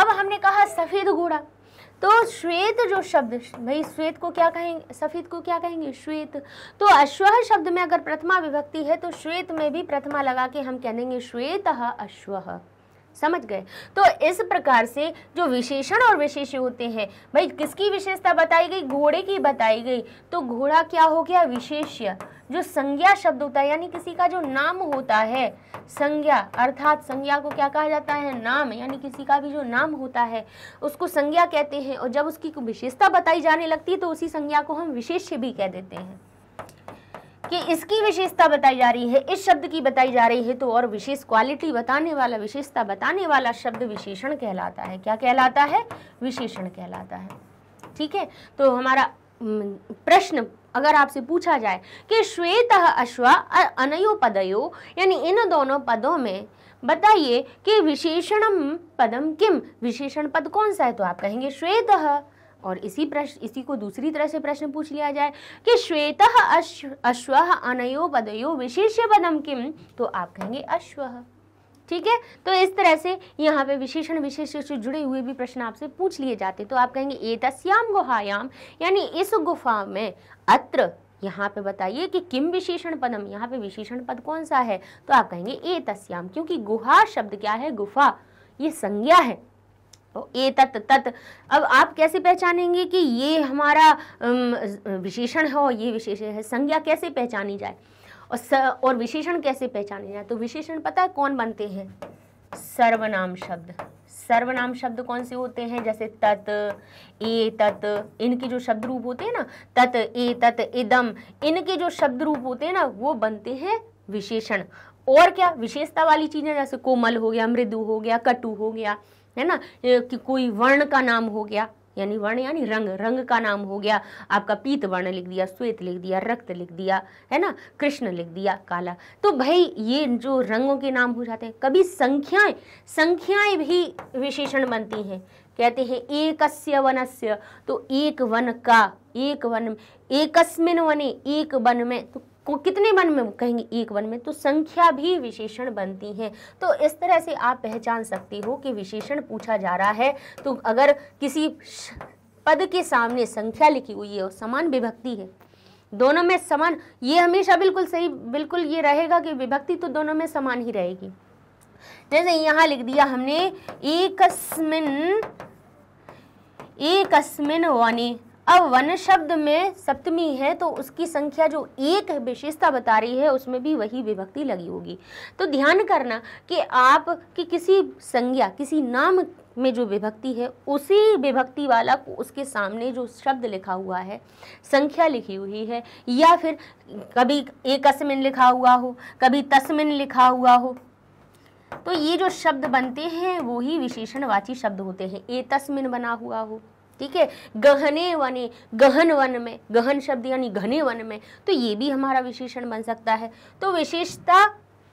अब हमने कहा सफ़ेद घोड़ा तो श्वेत जो शब्द भाई श्वेत को क्या कहेंगे सफ़ेद को क्या कहेंगे श्वेत तो अश्व शब्द में अगर प्रथमा विभक्ति है तो श्वेत में भी प्रथमा लगा के हम कह देंगे श्वेत अश्व समझ गए तो इस प्रकार से जो विशेषण और विशेष्य होते हैं भाई किसकी विशेषता बताई गई घोड़े की बताई गई तो घोड़ा क्या हो गया विशेष्य जो संज्ञा शब्द होता है यानी किसी का जो नाम होता है संज्ञा अर्थात संज्ञा को क्या कहा जाता है नाम यानी किसी का भी जो नाम होता है उसको संज्ञा कहते हैं और जब उसकी विशेषता बताई जाने लगती है तो उसी संज्ञा को हम विशेष्य भी कह देते हैं कि इसकी विशेषता बताई जा रही है इस शब्द की बताई जा रही है तो और विशेष क्वालिटी बताने वाला विशेषता बताने वाला शब्द विशेषण कहलाता है क्या कहलाता है विशेषण कहलाता है ठीक है तो हमारा प्रश्न अगर आपसे पूछा जाए कि श्वेत अश्वा अनयो पदयो यानी इन दोनों पदों में बताइए कि विशेषणम पदम किम विशेषण पद कौन सा है तो आप कहेंगे श्वेत और इसी प्रश्न इसी को दूसरी तरह से प्रश्न पूछ लिया जाए कि श्वेत अश्व अनयो पदयो विशेष पदम किम तो आप कहेंगे अश्व ठीक है तो इस तरह से यहाँ पे विशेषण विशेष से जुड़े हुए भी प्रश्न आपसे पूछ लिए जाते तो आप कहेंगे ए तस्याम गुहायाम यानी इस गुफा में अत्र यहाँ पे बताइए कि किम विशेषण पदम यहाँ पे विशेषण पद कौन सा है तो आप कहेंगे ए तस्याम क्योंकि गुहा शब्द क्या है गुफा ये संज्ञा है तो ए तत् तत् अब आप कैसे पहचानेंगे कि ये हमारा विशेषण है और ये विशेषण है संज्ञा कैसे पहचानी जाए और स, और विशेषण कैसे पहचाने जाए तो विशेषण पता है कौन बनते हैं सर्वनाम शब्द सर्वनाम शब्द कौन से होते हैं जैसे तत् ए तत् इनके जो शब्द रूप होते हैं ना तत् ए तत् इदम इनके जो शब्द रूप होते हैं ना वो बनते हैं विशेषण और क्या विशेषता वाली चीज़ें जैसे कोमल हो गया मृदु हो गया कटु हो गया है ना कि कोई वर्ण का नाम हो गया यानी वर्ण यानी रंग रंग का नाम हो गया आपका पीत वर्ण लिख दिया श्वेत लिख दिया रक्त लिख दिया है ना कृष्ण लिख दिया काला तो भाई ये जो रंगों के नाम हो जाते हैं कभी संख्याएं संख्याएं भी विशेषण बनती हैं कहते हैं एकस्य वनस्य तो एक वन का एक वन एकस्मिन वने एक वन में तो को कितने वन में कहेंगे एक वन में तो संख्या भी विशेषण बनती हैं तो इस तरह से आप पहचान सकते हो कि विशेषण पूछा जा रहा है तो अगर किसी पद के सामने संख्या लिखी हुई है और समान विभक्ति है दोनों में समान ये हमेशा बिल्कुल सही बिल्कुल ये रहेगा कि विभक्ति तो दोनों में समान ही रहेगी जैसे यहाँ लिख दिया हमने एक एकस्मिन वने अब वन शब्द में सप्तमी है तो उसकी संख्या जो एक विशेषता बता रही है उसमें भी वही विभक्ति लगी होगी तो ध्यान करना कि आप कि किसी संज्ञा किसी नाम में जो विभक्ति है उसी विभक्ति वाला को उसके सामने जो शब्द लिखा हुआ है संख्या लिखी हुई है या फिर कभी एकस्मिन लिखा हुआ हो कभी तस्मिन लिखा हुआ हो तो ये जो शब्द बनते हैं वो ही विशेषणवाची शब्द होते हैं ए तस्मिन बना हुआ हो ठीक है गहने वने गहन वन में गहन शब्द यानी घने वन में तो ये भी हमारा विशेषण बन सकता है तो विशेषता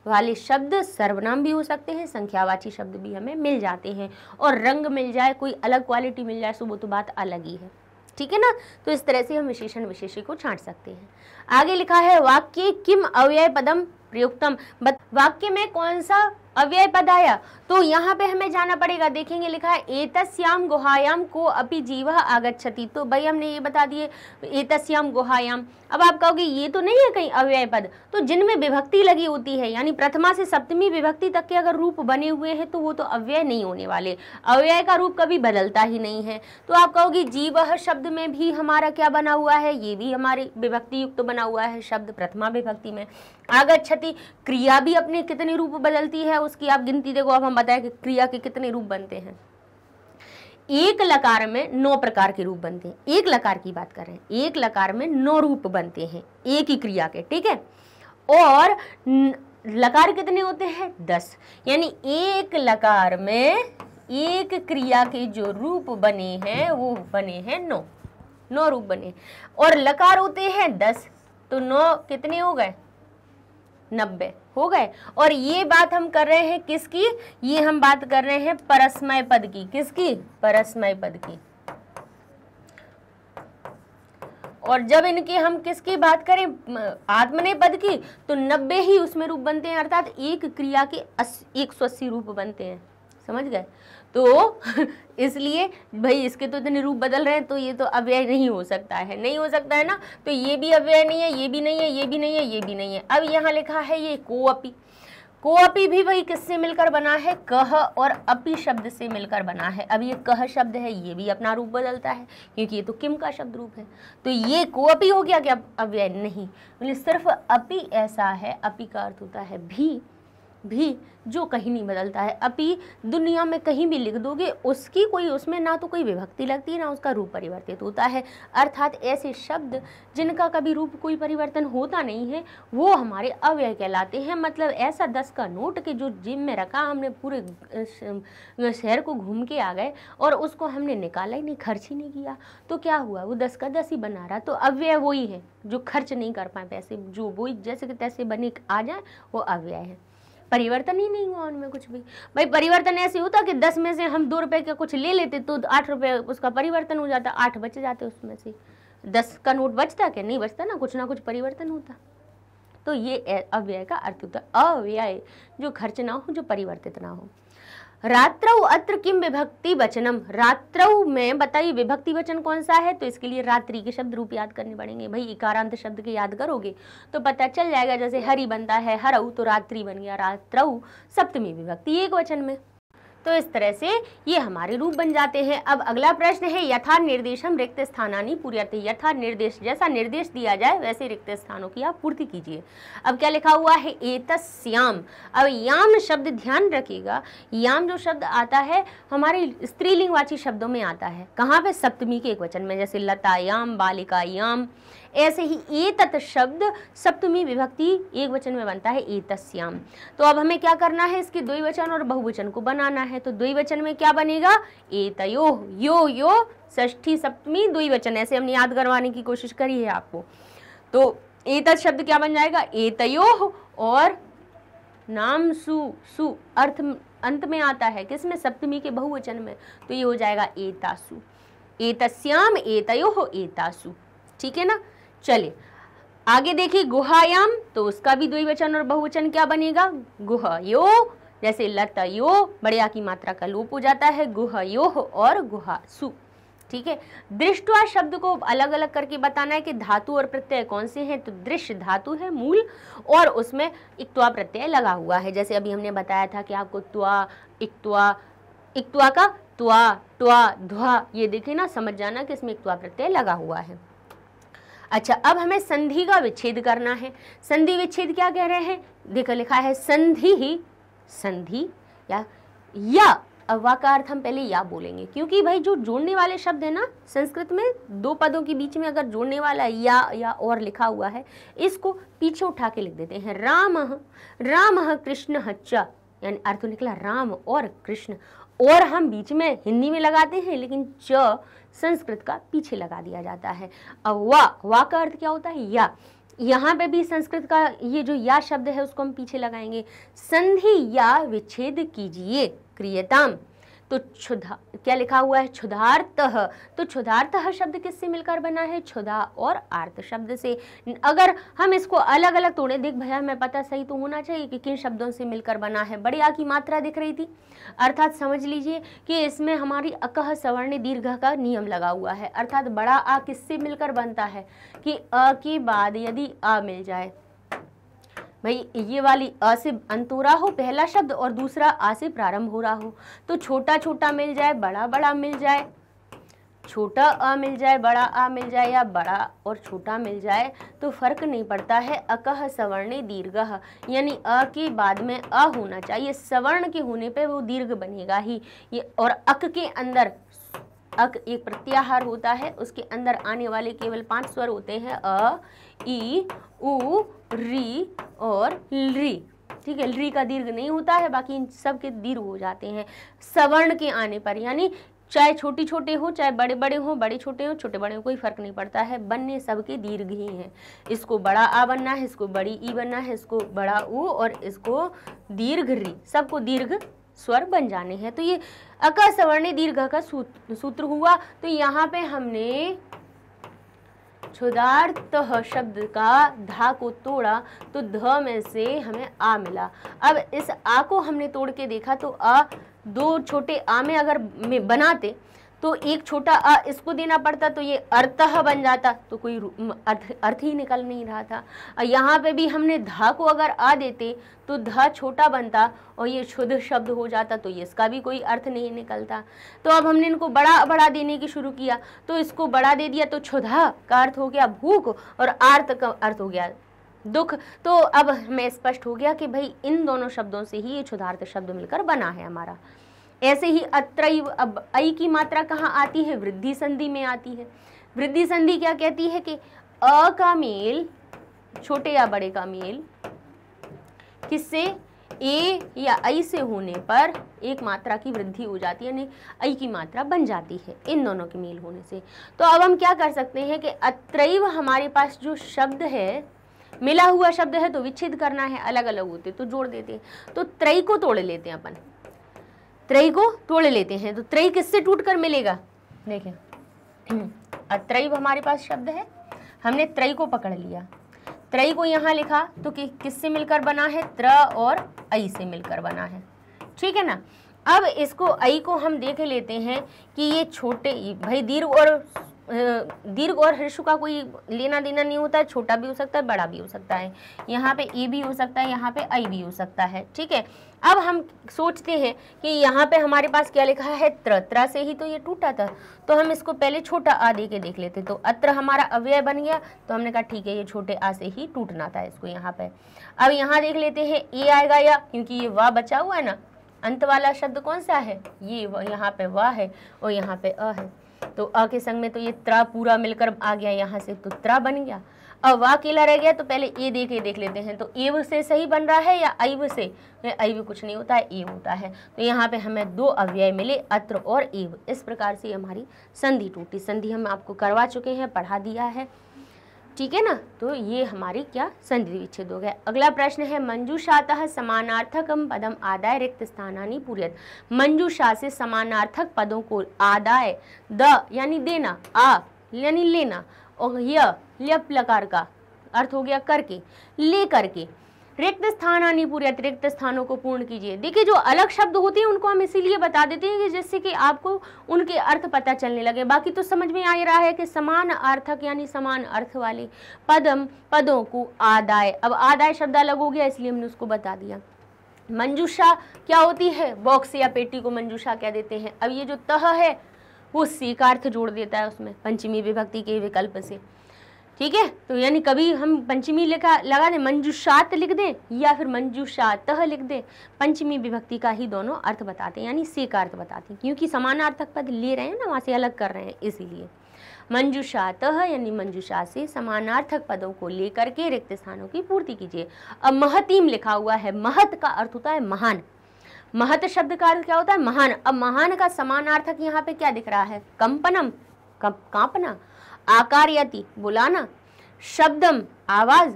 वाले शब्द सर्वनाम भी हो सकते हैं संख्यावाची शब्द भी हमें मिल जाते हैं और रंग मिल जाए कोई अलग क्वालिटी मिल जाए तो वो तो बात अलग ही है ठीक है ना तो इस तरह से हम विशेषण विशेषी को छांट सकते हैं आगे लिखा है वाक्य किम अव्यय पदम प्रयुक्तम वाक्य में कौन सा अव्यय पद आया तो यहाँ पे हमें जाना पड़ेगा देखेंगे लिखा है एतस्याम गुहायाम को अपि जीव आगच्छति तो भाई हमने ये बता दिए एतस्याम गुहायाम अब आप कहोगे ये तो नहीं है कहीं अव्यय पद तो जिनमें विभक्ति लगी होती है यानी प्रथमा से सप्तमी विभक्ति तक के अगर रूप बने हुए हैं तो वो तो अव्यय नहीं होने वाले अव्यय का रूप कभी बदलता ही नहीं है तो आप कहोगे जीव शब्द में भी हमारा क्या बना हुआ है ये भी हमारे विभक्ति युक्त बना हुआ है शब्द प्रथमा विभक्ति में आगच्छति क्रिया भी अपने कितने रूप बदलती है उसकी आप गिनती देखो अब हम बताएं कि क्रिया के कितने रूप बनते हैं एक लकार में नौ प्रकार के रूप बनते हैं एक लकार की बात कर रहे हैं एक लकार में नौ रूप बनते हैं एक ही क्रिया के ठीक है और लकार कितने होते हैं दस यानी एक लकार में एक क्रिया के जो रूप बने हैं वो बने हैं नौ नौ रूप बने और लकार होते हैं दस तो नौ कितने हो गए नब्बे हो गए और ये बात हम कर रहे हैं किसकी ये हम बात कर रहे हैं परस्मय पद की किसकी परस्मय पद की और जब इनकी हम किसकी बात करें आत्मने पद की तो नब्बे ही उसमें रूप बनते हैं अर्थात एक क्रिया के एक सौ अस्सी रूप बनते हैं समझ गए तो इसलिए भाई इसके तो इतने रूप बदल रहे हैं तो ये तो अव्यय नहीं हो सकता है नहीं हो सकता है ना तो ये भी अव्यय नहीं है ये भी नहीं है ये भी नहीं है ये भी नहीं है अब यहाँ लिखा है ये कोअपी कोअपी भी वही किससे मिलकर बना है कह और अपी शब्द से मिलकर बना है अब ये कह शब्द है ये भी अपना रूप बदलता है क्योंकि ये तो किम का शब्द रूप है तो ये कोअपी हो गया क्या अव्यय नहीं बोले मतलब सिर्फ अपी ऐसा है अपी का अर्थ होता है भी भी जो कहीं नहीं बदलता है अभी दुनिया में कहीं भी लिख दोगे उसकी कोई उसमें ना तो कोई विभक्ति लगती है ना उसका रूप परिवर्तित होता है अर्थात ऐसे शब्द जिनका कभी रूप कोई परिवर्तन होता नहीं है वो हमारे अव्यय कहलाते हैं मतलब ऐसा दस का नोट के जो जिम में रखा हमने पूरे शहर को घूम के आ गए और उसको हमने निकाला ही नहीं खर्च ही नहीं किया तो क्या हुआ वो दस का दस ही बना रहा तो अव्यय वही है जो खर्च नहीं कर पाए पैसे जो वो जैसे तैसे बने आ जाए वो अव्यय है परिवर्तन ही नहीं हुआ उनमें कुछ भी भाई परिवर्तन ऐसे होता कि दस में से हम दो रुपए का कुछ ले लेते तो आठ रुपये उसका परिवर्तन हो जाता आठ बच जाते उसमें से दस का नोट बचता क्या नहीं बचता ना कुछ ना कुछ परिवर्तन होता तो ये अव्यय का अर्थ होता है अव्यय जो खर्च ना हो जो परिवर्तित ना हो रात्रौ अत्र किम विभक्ति वचनम रात्रौ में बताइए विभक्ति वचन कौन सा है तो इसके लिए रात्रि के शब्द रूप याद करने पड़ेंगे भाई इकारांत शब्द के याद करोगे तो पता चल जाएगा जैसे हरि बनता है हरऊ तो रात्रि बन गया रात्रौ सप्तमी विभक्ति एक वचन में तो इस तरह से ये हमारे रूप बन जाते हैं अब अगला प्रश्न है यथा निर्देशम रिक्त स्थानानी पूर्यते यथा निर्देश जैसा निर्देश दिया जाए वैसे रिक्त स्थानों की आप पूर्ति कीजिए अब क्या लिखा हुआ है एतस्याम अब याम शब्द ध्यान रखिएगा याम जो शब्द आता है हमारे स्त्रीलिंगवाची शब्दों में आता है कहाँ पर सप्तमी के एक वचन में जैसे लतायाम बालिकायाम ऐसे ही एतत शब्द सप्तमी विभक्ति एक वचन में बनता है एतस्याम तो अब हमें क्या करना है इसके द्विवचन और बहुवचन को बनाना है तो द्विवचन में क्या बनेगा एतयो यो यो ष्ठी सप्तमी द्विवचन ऐसे हमने याद करवाने की कोशिश करी है आपको तो एतत शब्द क्या बन जाएगा एतयो और नाम सु सु अर्थ अंत में आता है किसमें सप्तमी के बहुवचन में तो ये हो जाएगा एतासु एतस्याम एतयो एतासु ठीक है ना चलिए आगे देखिए गुहायाम तो उसका भी द्विवचन और बहुवचन क्या बनेगा गुह यो जैसे लत यो बढ़िया की मात्रा का लोप हो जाता है गुह योह और गुहा सु ठीक है दृष्टवा शब्द को अलग अलग करके बताना है कि धातु और प्रत्यय कौन से हैं तो दृश्य धातु है मूल और उसमें इक्वा प्रत्यय लगा हुआ है जैसे अभी हमने बताया था कि आपको त्वा इक्वा इक्वा का त्वा ट्वा ध्वा ये देखे ना समझ जाना कि इसमें इक्वा प्रत्यय लगा हुआ है अच्छा अब हमें संधि का विच्छेद करना है संधि विच्छेद क्या कह रहे हैं देखो लिखा है संधि ही संधि या या अब का अर्थ हम पहले या बोलेंगे क्योंकि भाई जो जोड़ने वाले शब्द है ना संस्कृत में दो पदों के बीच में अगर जोड़ने वाला या या और लिखा हुआ है इसको पीछे उठा के लिख देते हैं राम राम कृष्ण च यानी अर्थ निकला राम और कृष्ण और हम बीच में हिंदी में लगाते हैं लेकिन च संस्कृत का पीछे लगा दिया जाता है अब वा वा का अर्थ क्या होता है या यहाँ पे भी संस्कृत का ये जो या शब्द है उसको हम पीछे लगाएंगे संधि या विच्छेद कीजिए क्रियताम तो क्षुधा क्या लिखा हुआ है क्षुधार्थ तो क्षुधार्थ शब्द किससे मिलकर बना है क्षुधा और आर्थ शब्द से अगर हम इसको अलग अलग तोड़े देख भैया हमें पता सही तो होना चाहिए कि किन शब्दों से मिलकर बना है बड़ी आ की मात्रा दिख रही थी अर्थात समझ लीजिए कि इसमें हमारी अकह सवर्ण दीर्घ का नियम लगा हुआ है अर्थात बड़ा आ किससे मिलकर बनता है कि अ के बाद यदि आ मिल जाए भाई ये वाली अ से अंत हो रहा हो पहला शब्द और दूसरा आ से प्रारंभ हो रहा हो तो छोटा छोटा मिल जाए बड़ा बड़ा मिल जाए छोटा अ मिल जाए बड़ा आ मिल जाए या बड़ा और छोटा मिल जाए तो फर्क नहीं पड़ता है अकह सवर्ण दीर्घ यानी अ के बाद में अ होना चाहिए सवर्ण के होने पे वो दीर्घ बनेगा ही ये और अक के अंदर अक एक प्रत्याहार होता है उसके अंदर आने वाले केवल पांच स्वर होते हैं अ ई उ री और ली ठीक है री का दीर्घ नहीं होता है बाकी इन सब के दीर्घ हो जाते हैं सवर्ण के आने पर यानी चाहे छोटे छोटे हो चाहे बड़े बड़े हो बड़े छोटे हो छोटे बड़े हो कोई फर्क नहीं पड़ता है बनने सबके दीर्घ ही हैं इसको बड़ा आ बनना है इसको बड़ी ई बनना है इसको बड़ा ऊ और इसको दीर्घ री सबको दीर्घ स्वर बन जाने हैं तो ये अका दीर्घ का सूत्र हुआ तो यहाँ पे हमने क्षुधार्थ शब्द का धा को तोड़ा तो ध में से हमें आ मिला अब इस आ को हमने तोड़ के देखा तो आ दो छोटे आ में अगर में बनाते तो एक छोटा अ इसको देना पड़ता तो ये अर्थ बन जाता तो कोई अर्थ अर्थ ही निकल नहीं रहा था यहाँ पे भी हमने धा को अगर आ देते तो धा छोटा बनता और ये शुद्ध शब्द हो जाता तो ये इसका भी कोई अर्थ नहीं निकलता तो अब हमने इनको बड़ा बड़ा देने की शुरू किया तो इसको बड़ा दे दिया तो क्षुधा का अर्थ हो गया भूख और आर्थ का अर्थ हो गया दुख तो अब मैं स्पष्ट हो गया कि भाई इन दोनों शब्दों से ही ये क्षुधार्थ शब्द मिलकर बना है हमारा ऐसे ही अत्रैव अब अई की मात्रा कहाँ आती है वृद्धि संधि में आती है वृद्धि संधि क्या कहती है कि अ का मेल छोटे या बड़े का मेल किससे ए या आई से होने पर एक मात्रा की वृद्धि हो जाती है यानी आई की मात्रा बन जाती है इन दोनों के मेल होने से तो अब हम क्या कर सकते हैं कि अत्रैव हमारे पास जो शब्द है मिला हुआ शब्द है तो विच्छेद करना है अलग अलग होते तो जोड़ देते हैं तो त्रय को तोड़ लेते हैं अपन त्रय को तोड़ लेते हैं तो त्रय किससे टूट कर मिलेगा देखें अत्रैव हमारे पास शब्द है हमने त्रय को पकड़ लिया त्रय को यहाँ लिखा तो कि किससे मिलकर बना है त्र और ऐ से मिलकर बना है ठीक है ना अब इसको ऐ को हम देख लेते हैं कि ये छोटे भाई दीर्घ और दीर्घ और ह्रस्व का कोई लेना देना नहीं होता है छोटा भी हो सकता है बड़ा भी हो सकता है यहाँ पे ए भी हो सकता है यहाँ पे आई भी हो सकता है ठीक है अब हम सोचते हैं कि यहाँ पे हमारे पास क्या लिखा है त्र त्र से ही तो ये टूटा था तो हम इसको पहले छोटा आ दे के देख लेते तो अत्र हमारा अव्यय बन गया तो हमने कहा ठीक है ये छोटे आ से ही टूटना था इसको यहाँ पे अब यहाँ देख लेते हैं ए आएगा या क्योंकि ये वाह बचा हुआ है ना अंत वाला शब्द कौन सा है ये यहाँ पे वाह है और यहाँ पे अ है तो अ के संग में तो ये त्रा पूरा मिलकर आ गया यहाँ से तो त्रा बन गया अब वाह अकेला रह गया तो पहले ए दे के देख लेते हैं तो एव से सही बन रहा है या अव से ऐव कुछ नहीं होता है एव होता है तो यहाँ पे हमें दो अव्यय मिले अत्र और एव इस प्रकार से हमारी संधि टूटी संधि हम आपको करवा चुके हैं पढ़ा दिया है ठीक है ना तो ये हमारी क्या संधि विच्छेद हो गया अगला प्रश्न है मंजूषातः समानार्थकम पदम आदाय रिक्त स्थानानी पूरियत मंजूषा से समानार्थक पदों को आदाय द यानी देना आ यानी लेना और यह लकार का अर्थ हो गया करके ले करके रिक्त स्थान आनी पूरे अतिरिक्त स्थानों को पूर्ण कीजिए देखिए जो अलग शब्द होते हैं उनको हम इसीलिए बता देते हैं कि जिससे कि आपको उनके अर्थ पता चलने लगे बाकी तो समझ में आ रहा है कि समान अर्थक यानी समान अर्थ वाले पदम पदों को आदाय अब आदाय शब्द अलग हो गया इसलिए हमने उसको बता दिया मंजूषा क्या होती है बॉक्स या पेटी को मंजूषा क्या देते हैं अब ये जो तह है वो सी का अर्थ जोड़ देता है उसमें पंचमी विभक्ति के विकल्प से ठीक है तो यानी कभी हम पंचमी लिखा लगा दें मंजुषात लिख दें या फिर मंजुषातः लिख दें पंचमी विभक्ति का ही दोनों अर्थ बताते हैं यानी से का अर्थ बताते हैं क्योंकि समानार्थक पद ले रहे हैं ना वहाँ से अलग कर रहे हैं इसीलिए मंजुषातः यानी मंजुषा से समानार्थक पदों को लेकर के रिक्त स्थानों की पूर्ति कीजिए अब महतीम लिखा हुआ है महत का अर्थ होता है महान महत शब्द का अर्थ क्या होता है महान अब महान का समानार्थक यहाँ पे क्या दिख रहा है कंपनम कंपना कांपना आकार्यति बुलाना शब्दम आवाज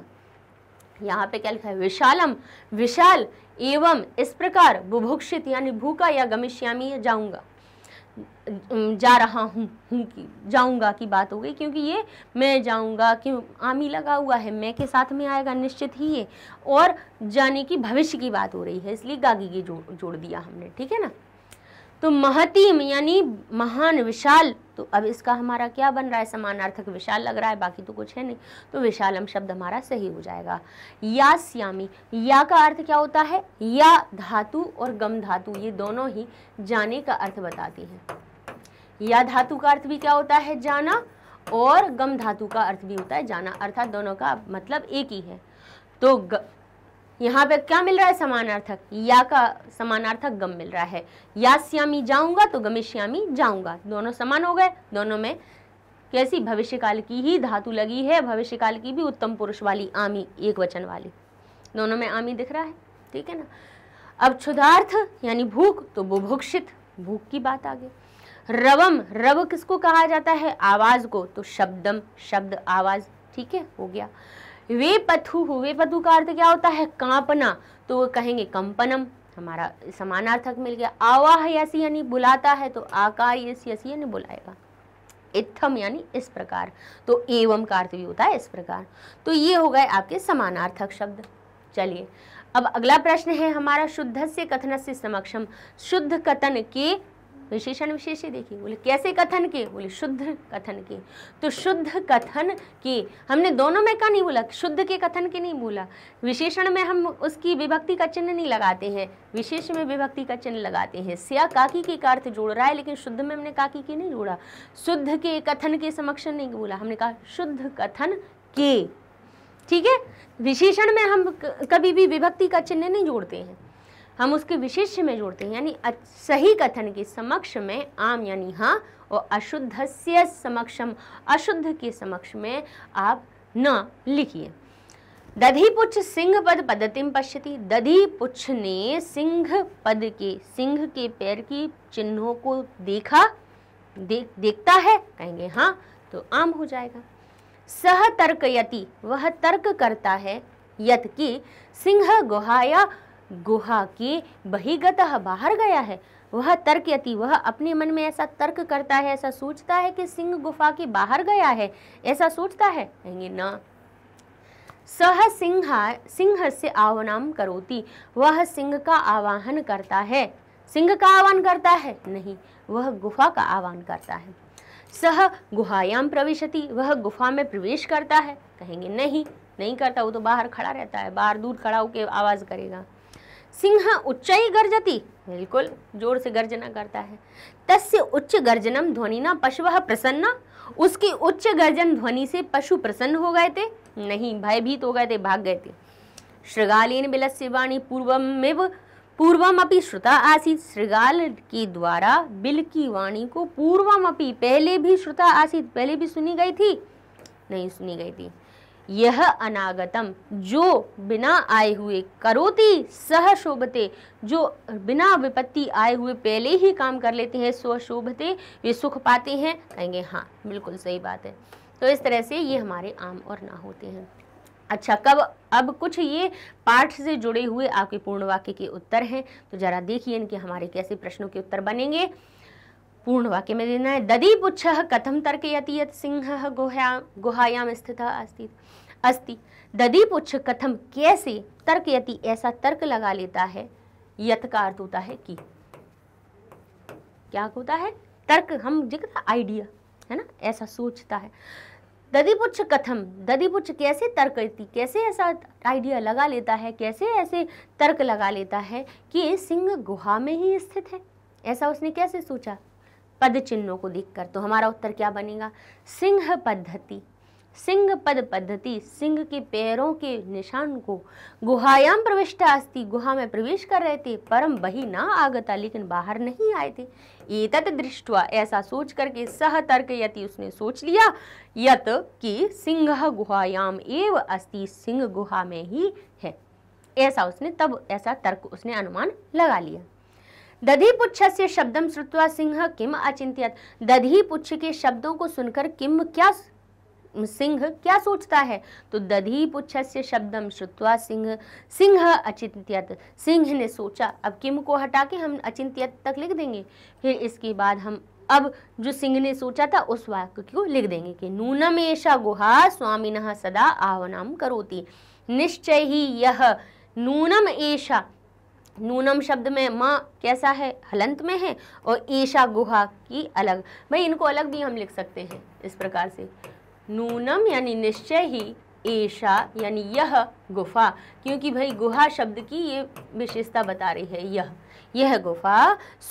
यहाँ पे क्या लिखा है विशालम विशाल एवं इस प्रकार बुभुक्षित यानी भूखा या गमिष्यामी या जाऊंगा जा रहा हूँ हूँ की जाऊँगा की बात हो गई क्योंकि ये मैं जाऊँगा क्यों आमी लगा हुआ है मैं के साथ में आएगा निश्चित ही ये और जाने की भविष्य की बात हो रही है इसलिए गागी की जोड़ जोड़ दिया हमने ठीक है ना तो महतीम यानी महान विशाल तो अब इसका हमारा क्या बन रहा है समानार्थक विशाल लग रहा है बाकी तो कुछ है नहीं तो विशालम शब्द हमारा सही हो जाएगा या श्यामी या का अर्थ क्या होता है या धातु और गम धातु ये दोनों ही जाने का अर्थ बताती हैं या धातु का अर्थ भी क्या होता है जाना और गम धातु का अर्थ भी होता है जाना अर्थात दोनों का मतलब एक ही है तो यहाँ पे क्या मिल रहा है समानार्थक या का समानार्थक गम मिल रहा है या श्यामी जाऊंगा तो गमे श्यामी जाऊंगा दोनों समान हो गए दोनों में कैसी भविष्यकाल की ही धातु लगी है भविष्यकाल की भी उत्तम पुरुष वाली आमी एक वचन वाली दोनों में आमी दिख रहा है ठीक है ना अब क्षुधार्थ यानी भूख तो बुभुक्षित भूख की बात आ गई रवम रव किसको कहा जाता है आवाज़ को तो शब्दम शब्द आवाज़ ठीक है हो गया वे पथु वे पथु का अर्थ क्या होता है कांपना तो वो कहेंगे कंपनम हमारा समानार्थक मिल गया आवाह यसी यानी बुलाता है तो आकार यस यसी यानी बुलाएगा इत्थम यानी इस प्रकार तो एवं का अर्थ भी होता है इस प्रकार तो ये हो गए आपके समानार्थक शब्द चलिए अब अगला प्रश्न है हमारा शुद्ध से कथन से समक्षम शुद्ध कथन के विशेषण विशेष देखिए बोले कैसे कथन के बोले शुद्ध कथन के तो शुद्ध कथन के हमने दोनों में का नहीं बोला शुद्ध के कथन के नहीं बोला विशेषण में हम उसकी विभक्ति का चिन्ह नहीं लगाते हैं विशेष में विभक्ति का चिन्ह लगाते हैं स्या काकी के का अर्थ जोड़ रहा है लेकिन शुद्ध में हमने काकी के नहीं जोड़ा शुद्ध के कथन के समक्ष नहीं बोला हमने कहा शुद्ध कथन के ठीक है विशेषण में हम कभी भी विभक्ति का चिन्ह नहीं जोड़ते हैं हम उसके विशिष्य में जोड़ते हैं यानी सही कथन के समक्ष में आम यानी हाँ और अशुद्ध से समक्षम अशुद्ध के समक्ष में आप न लिखिए दधी पुच्छ सिंह पद पद्धतिम पश्यति दधी पुच्छ ने सिंह पद के सिंह के पैर की चिन्हों को देखा दे, देखता है कहेंगे हाँ तो आम हो जाएगा सह तर्क यति वह तर्क करता है यत की सिंह गुहाया गुहा के बहिगत बाहर गया है वह तर्क यति वह अपने मन में ऐसा तर्क करता है ऐसा सोचता है कि सिंह गुफा के बाहर गया है ऐसा सोचता है कहेंगे ना सह सिंहा सिंह से आवनाम करोती वह सिंह का आवाहन करता है सिंह का आह्वान करता है नहीं वह गुफा का आह्वान करता है सह गुहायाम प्रवेशति वह गुफा में प्रवेश करता है कहेंगे नहीं नहीं करता वो तो बाहर खड़ा रहता है बाहर दूर खड़ा होकर आवाज़ करेगा सिंह उच्चाई गर्जति बिल्कुल जोर से गर्जना करता है तस्य उच्च गर्जनम ध्वनि न पशु प्रसन्न उसके उच्च गर्जन ध्वनि से पशु प्रसन्न हो गए थे नहीं भयभीत हो गए थे भाग गए थे श्रृगालीन बिलस्य वाणी पूर्वमेव पूर्वम अपनी श्रुता आसीत श्रृगाल के द्वारा बिल की वाणी को पूर्वम अपनी पहले भी श्रुता आसीत पहले भी सुनी गई थी नहीं सुनी गई थी यह अनागतम जो बिना आए हुए करोति सह शोभते जो बिना विपत्ति आए हुए पहले ही काम कर लेते हैं स्व शोभते वे सुख पाते हैं कहेंगे हाँ बिल्कुल सही बात है तो इस तरह से ये हमारे आम और ना होते हैं अच्छा कब अब कुछ ये पाठ से जुड़े हुए आपके पूर्ण वाक्य के उत्तर हैं तो जरा देखिए इनके हमारे कैसे प्रश्नों के उत्तर बनेंगे पूर्ण वाक्य में देना है ददी पुच्छ कथम तर्क यति यत सिंह गुहा गुहायाम स्थित अस्तित्व अस्ति दधिपुच्छ कथम कैसे तर्क यति ऐसा तर्क लगा लेता है यथ का अर्थ होता है कि क्या होता है तर्क हम जिक्र आइडिया है ना ऐसा सोचता है दधिपुच्छ कथम दधिपुच्छ कैसे तर्क यति कैसे ऐसा आइडिया लगा लेता है कैसे ऐसे तर्क लगा लेता है कि सिंह गुहा में ही स्थित है ऐसा उसने कैसे सोचा पद चिन्हों को देखकर तो हमारा उत्तर क्या बनेगा सिंह पद्धति सिंह पद पद्धति सिंह के पैरों के निशान को गुहायाम प्रविष्ट अस्ति गुहा में प्रवेश कर रहे थे परम बही ना आगता लेकिन बाहर नहीं आए थे एतत दृष्टवा ऐसा सोच करके सह तर्क यति उसने सोच लिया यत कि सिंह गुहायाम एव अस्ति सिंह गुहा में ही है ऐसा उसने तब ऐसा तर्क उसने अनुमान लगा लिया दधी पुच्छ से शब्दम श्रुत्वा सिंह किम अचिंत्यत दधी पुच्छ के शब्दों को सुनकर किम क्या सिंह क्या सोचता है तो दधी पुच्छस्य शब्दम श्रुतवा सिंह सिंह अचिंत्यत सिंह ने सोचा अब किम को हटा के हम अचिंत्यत तक लिख देंगे फिर इसके बाद हम अब जो सिंह ने सोचा था उस वाक्य को लिख देंगे कि नूनम ऐसा गुहा स्वामिन सदा आवनाम करोती निश्चय ही यह नूनम ऐसा नूनम शब्द में माँ कैसा है हलंत में है और ईशा गुहा की अलग भाई इनको अलग भी हम लिख सकते हैं इस प्रकार से नूनम यानी निश्चय ही ऐशा यानी यह गुफा क्योंकि भाई गुहा शब्द की ये विशेषता बता रही है यह यह गुफा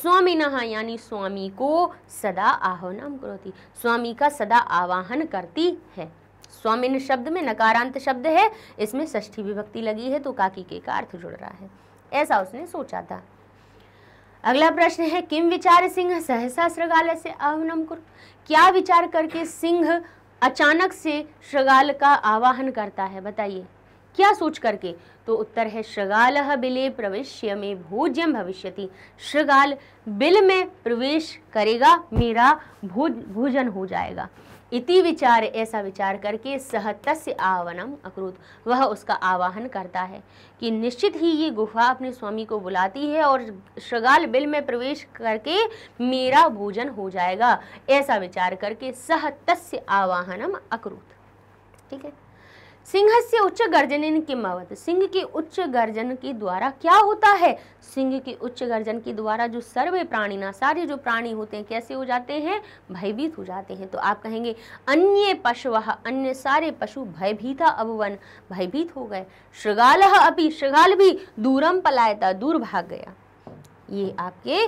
स्वामी यानी स्वामी को सदा आह्वानम करोती स्वामी का सदा आवाहन करती है स्वामिन शब्द में नकारांत शब्द है इसमें षष्ठी विभक्ति लगी है तो काकी के का अर्थ जुड़ रहा है ऐसा उसने सोचा था अगला प्रश्न है किम विचार सिंह सहसा श्रृगालय से आह्वनम कर क्या विचार करके सिंह अचानक से श्रृगाल का आवाहन करता है बताइए क्या सोच करके तो उत्तर है श्रगाल बिले प्रवेश्य में भोज्यम भविष्यति श्रृगाल बिल में प्रवेश करेगा मेरा भोज भोजन हो जाएगा इति विचार ऐसा विचार करके सह तस्य अक्रूत वह उसका आवाहन करता है कि निश्चित ही ये गुफा अपने स्वामी को बुलाती है और श्रगाल बिल में प्रवेश करके मेरा भोजन हो जाएगा ऐसा विचार करके सह तस्य आवाहनम अक्रूत ठीक है सिंह से उच्च गर्जन मवत सिंह की उच्च गर्जन के द्वारा क्या होता है सिंह की उच्च गर्जन के द्वारा जो सर्वे प्राणी ना सारे जो प्राणी होते हैं कैसे हो जाते हैं भयभीत हो जाते हैं तो आप कहेंगे अन्य पशु अन्य सारे पशु भयभीता अववन भयभीत हो गए श्रृगाल अपनी श्रृगाल भी दूरम पलायता दूर भाग गया ये आपके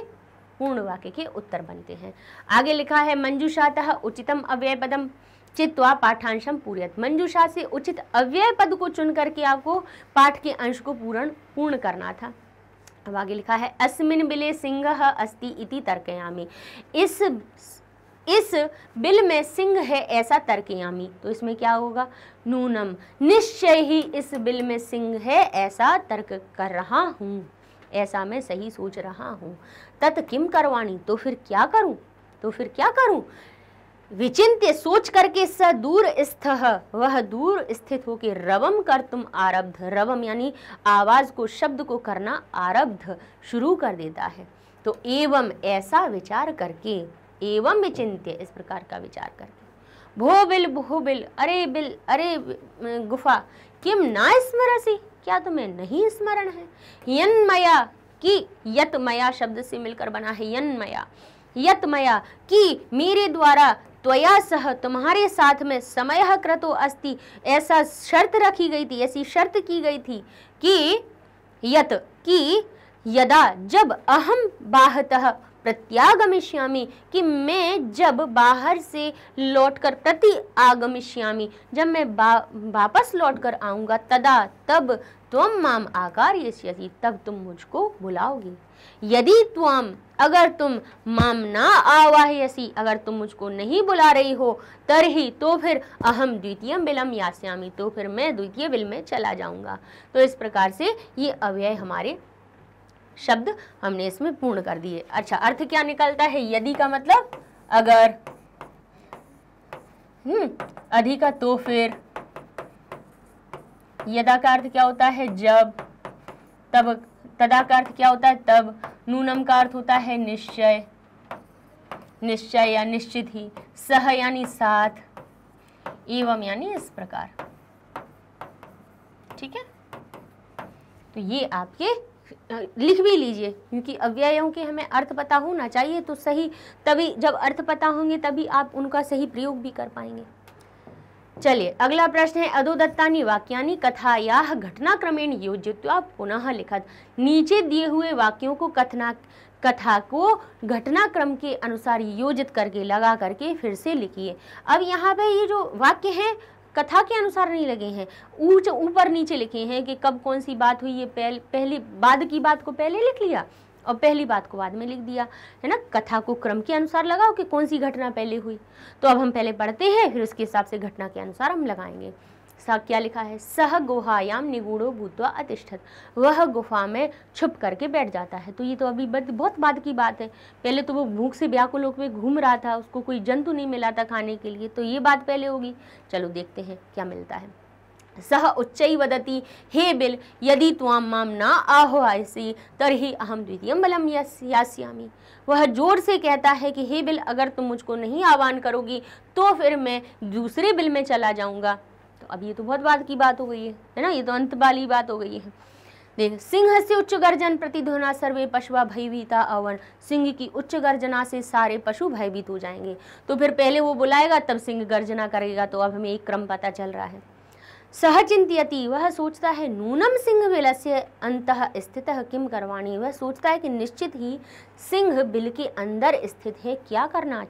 पूर्ण वाक्य के उत्तर बनते हैं आगे लिखा है मंजूषातः उचितम अव्यय पदम चित्वा पाठांशम पूरियत मंजूषा से उचित अव्यय पद को चुन करके आपको पाठ के अंश को पूर्ण पूर्ण करना था अब आगे लिखा है अस्मिन बिले सिंह अस्ति इति तर्कयामी इस इस बिल में सिंह है ऐसा तर्कयामी तो इसमें क्या होगा नूनम निश्चय ही इस बिल में सिंह है ऐसा तर्क कर रहा हूँ ऐसा मैं सही सोच रहा हूँ तत् किम करवाणी तो फिर क्या करूँ तो फिर क्या करूँ विचिंत्य सोच करके स दूर स्थ वह दूर स्थित होके रवम कर तुम आरब्ध रवम यानी आवाज को शब्द को करना आरब्ध शुरू कर देता है तो एवं ऐसा विचार करके एवं विचिंत्य इस प्रकार का विचार करके भो बिल भो बिल अरे बिल अरे गुफा किम ना स्मरसी क्या तुम्हें नहीं स्मरण है यन मया की यत मया शब्द से मिलकर बना है यन मया यत मया कि मेरे द्वारा त्वया सह तुम्हारे साथ में समय क्रतो अस्ति ऐसा शर्त रखी गई थी ऐसी शर्त की गई थी कि यत कि यदा जब अहम बाहतः प्रत्यागमिष्यामी कि मैं जब बाहर से लौटकर प्रति आगमिष्यामी जब मैं वापस बा, लौटकर आऊँगा तदा तब तुम माम आकार तब तुम मुझको बुलाओगी यदि तुम अगर तुम माम ना आवाहयसी अगर तुम मुझको नहीं बुला रही हो तरही तो फिर अहम द्वितीय बिलम यास्यामी तो फिर मैं द्वितीय बिल में चला जाऊंगा तो इस प्रकार से ये अव्यय हमारे शब्द हमने इसमें पूर्ण कर दिए अच्छा अर्थ क्या निकलता है यदि का मतलब अगर हम्म अधि का तो फिर यदा का अर्थ क्या होता है जब तब तदा का अर्थ क्या होता है तब नूनम का अर्थ होता है निश्चय निश्चय या निश्चित ही सह यानी साथ एवं यानी इस प्रकार ठीक है तो ये आपके लिख भी लीजिए क्योंकि अव्ययों के हमें अर्थ पता होना चाहिए तो सही तभी जब अर्थ पता होंगे तभी आप उनका सही प्रयोग भी कर पाएंगे चलिए अगला प्रश्न है अधो दत्तानी वाक्यानी कथा या घटनाक्रमेण योजित्वा पुनः लिखत नीचे दिए हुए वाक्यों को कथना कथा को घटनाक्रम के अनुसार योजित करके लगा करके फिर से लिखिए अब यहाँ पे ये जो वाक्य हैं कथा के अनुसार नहीं लगे हैं ऊंच ऊपर नीचे लिखे हैं कि कब कौन सी बात हुई ये पहले पहले बाद की बात को पहले लिख लिया और पहली बात को बाद में लिख दिया है ना कथा को क्रम के अनुसार लगाओ कि कौन सी घटना पहले हुई तो अब हम पहले पढ़ते हैं फिर उसके हिसाब से घटना के अनुसार हम लगाएंगे सा क्या लिखा है सह गुहायाम निगूढ़ो भूतवा अतिष्ठत वह गुफा में छुप करके बैठ जाता है तो ये तो अभी बद, बहुत बाद की बात है पहले तो वो भूख से व्याकुलोक में घूम रहा था उसको कोई जंतु नहीं मिला था खाने के लिए तो ये बात पहले होगी चलो देखते हैं क्या मिलता है सह उच्च वदती हे बिल यदि त्वां माम ना आह्वायसी तरी अहम द्वितीय बलम यास्यामी वह जोर से कहता है कि हे बिल अगर तुम मुझको नहीं आह्वान करोगी तो फिर मैं दूसरे बिल में चला जाऊंगा तो अब ये तो बहुत बात की बात हो गई है है ना ये तो अंत वाली बात हो गई है देख सिंह से उच्च गर्जन प्रतिध्वना सर्वे पशुआ भयभीता अवन सिंह की उच्च गर्जना से सारे पशु भयभीत हो जाएंगे तो फिर पहले वो बुलाएगा तब सिंह गर्जना करेगा तो अब हमें एक क्रम पता चल रहा है सह चिंतयति वह सोचता है नूनम सिंह बिल से अंत स्थित किम करवाणी वह सोचता है कि निश्चित ही सिंह बिल के अंदर स्थित है क्या करना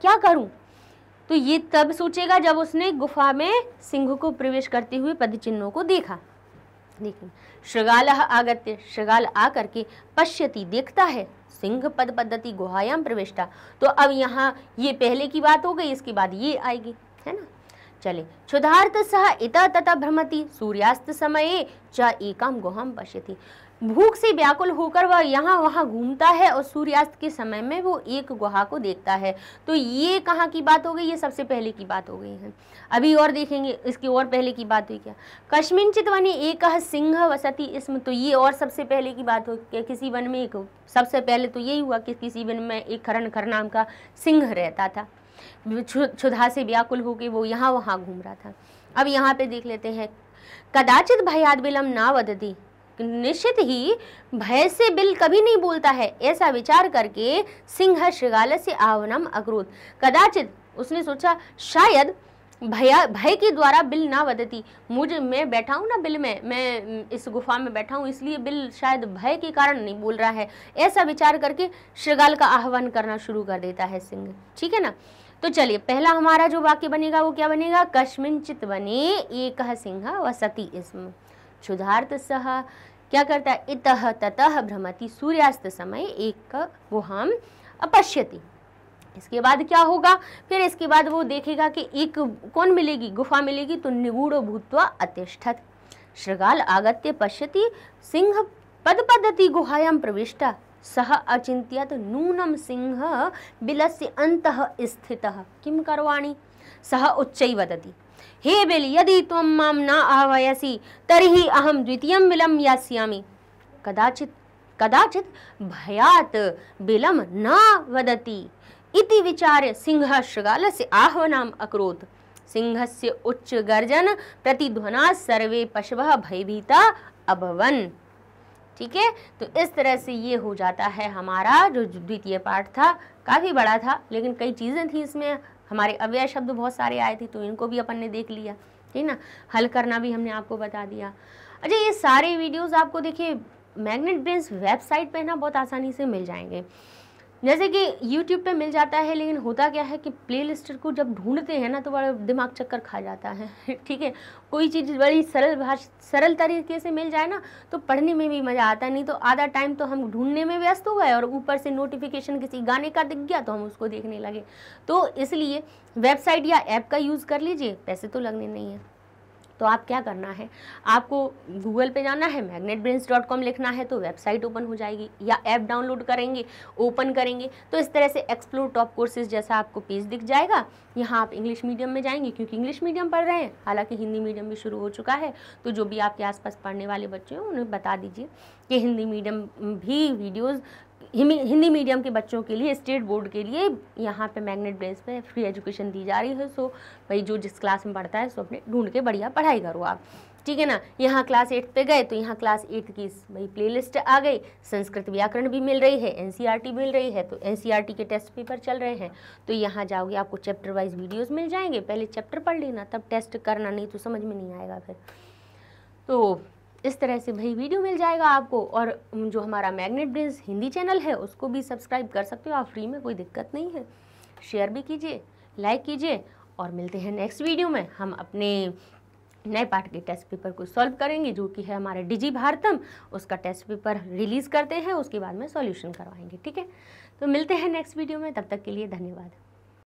क्या करूं तो ये तब सोचेगा जब उसने गुफा में सिंह को प्रवेश करते हुए पदचिन्हों को देखा देखिए श्रृगाल आगत्य श्रृगाल आकर के पश्यति देखता है सिंह पद पद्धति गुहायाम प्रविष्टा तो अब यहाँ ये पहले की बात हो गई इसके बाद ये आएगी है ना चले सह इत तथा भ्रमति सूर्यास्त समय च एकाम गुहाम पश्यति भूख से व्याकुल होकर वह यहाँ वहाँ घूमता है और सूर्यास्त के समय में वो एक गुहा को देखता है तो ये कहाँ की बात हो गई ये सबसे पहले की बात हो गई है अभी और देखेंगे इसकी और पहले की बात हुई क्या कश्मीनचित वन एक सिंह वसती इसम तो ये और सबसे पहले की बात हो क्या किसी वन में एक सबसे पहले तो यही हुआ कि किसी वन में एक खरन खर नाम का सिंह रहता था क्षुधा से व्याकुल होकर वो यहाँ वहाँ घूम रहा था अब यहाँ पे देख लेते हैं कदाचित भयाद बिलम ना वी निश्चित ही भय से बिल कभी नहीं बोलता है ऐसा विचार करके सिंह श्रृगाल से आवनम अग्रोध कदाचित उसने सोचा शायद भया भय के द्वारा बिल ना बदती मुझे मैं बैठा हूँ ना बिल में मैं इस गुफा में बैठा हूँ इसलिए बिल शायद भय के कारण नहीं बोल रहा है ऐसा विचार करके श्रृगाल का आह्वान करना शुरू कर देता है सिंह ठीक है ना तो चलिए पहला हमारा जो वाक्य बनेगा वो क्या बनेगा कश्मिंचित बने एक सिंह वसती इसम क्षुधार्थ सह क्या करता है इतः ततः भ्रमति सूर्यास्त समय एक वो हम अपश्यति इसके बाद क्या होगा फिर इसके बाद वो देखेगा कि एक कौन मिलेगी गुफा मिलेगी तो निगूढ़ भूतवा अतिष्ठत श्रृगाल आगत्य पश्यति सिंह पद पद्धति गुहायाम प्रविष्टा सह अचित नूनं सिंह बिलस्य अंत स्थित किं करवाणि सह उच्च वदती हे बिल यदि त्वं न आह्वयसि तरी अहम द्वितीयं बिलं यास्यामि कदाचित् कदाचित् भयात् बिलं न सिंह इति विचार्य सिंहः शृगालस्य सिंह से उच्च उच्चगर्जन प्रतिध्वना सर्वे पशव भयभीता अभवन् ठीक है तो इस तरह से ये हो जाता है हमारा जो द्वितीय पाठ था काफ़ी बड़ा था लेकिन कई चीज़ें थी इसमें हमारे अव्यय शब्द बहुत सारे आए थे तो इनको भी अपन ने देख लिया ठीक ना हल करना भी हमने आपको बता दिया अच्छा ये सारे वीडियोस आपको देखिए मैग्नेट ब्रेंस वेबसाइट पे ना बहुत आसानी से मिल जाएंगे जैसे कि YouTube पे मिल जाता है लेकिन होता क्या है कि प्ले को जब ढूंढते हैं ना तो बड़ा दिमाग चक्कर खा जाता है ठीक है कोई चीज़ बड़ी सरल भाषा सरल तरीके से मिल जाए ना तो पढ़ने में भी मज़ा आता है नहीं तो आधा टाइम तो हम ढूंढने में व्यस्त हो गए और ऊपर से नोटिफिकेशन किसी गाने का दिख गया तो हम उसको देखने लगे तो इसलिए वेबसाइट या ऐप का यूज़ कर लीजिए पैसे तो लगने नहीं है तो आप क्या करना है आपको गूगल पे जाना है मैग्नेट ब्रेंस डॉट कॉम लिखना है तो वेबसाइट ओपन हो जाएगी या ऐप डाउनलोड करेंगे ओपन करेंगे तो इस तरह से एक्सप्लोर टॉप कोर्सेज जैसा आपको पेज दिख जाएगा यहाँ आप इंग्लिश मीडियम में जाएंगे क्योंकि इंग्लिश मीडियम पढ़ रहे हैं हालांकि हिंदी मीडियम भी शुरू हो चुका है तो जो भी आपके आसपास पढ़ने वाले बच्चे हैं उन्हें बता दीजिए कि हिंदी मीडियम भी वीडियोज़ हिंदी मीडियम के बच्चों के लिए स्टेट बोर्ड के लिए यहाँ पे मैग्नेट बेस पे फ्री एजुकेशन दी जा रही है सो भाई जो जिस क्लास में पढ़ता है सो अपने ढूंढ के बढ़िया पढ़ाई करो आप ठीक है ना यहाँ क्लास एट्थ पे गए तो यहाँ क्लास एट की भाई प्लेलिस्ट आ गई संस्कृत व्याकरण भी मिल रही है एनसीईआरटी e मिल रही है तो एनसीईआरटी e के टेस्ट पेपर चल रहे हैं तो यहाँ जाओगे आपको चैप्टर वाइज वीडियोस मिल जाएंगे पहले चैप्टर पढ़ लेना तब टेस्ट करना नहीं तो समझ में नहीं आएगा फिर तो इस तरह से भाई वीडियो मिल जाएगा आपको और जो हमारा मैग्नेट ब्रिज हिंदी चैनल है उसको भी सब्सक्राइब कर सकते हो आप फ्री में कोई दिक्कत नहीं है शेयर भी कीजिए लाइक कीजिए और मिलते हैं नेक्स्ट वीडियो में हम अपने नए पार्ट के टेस्ट पेपर को सॉल्व करेंगे जो कि है हमारे डिजी भारतम उसका टेस्ट पेपर रिलीज़ करते हैं उसके बाद में सॉल्यूशन करवाएंगे ठीक है तो मिलते हैं नेक्स्ट वीडियो में तब तक के लिए धन्यवाद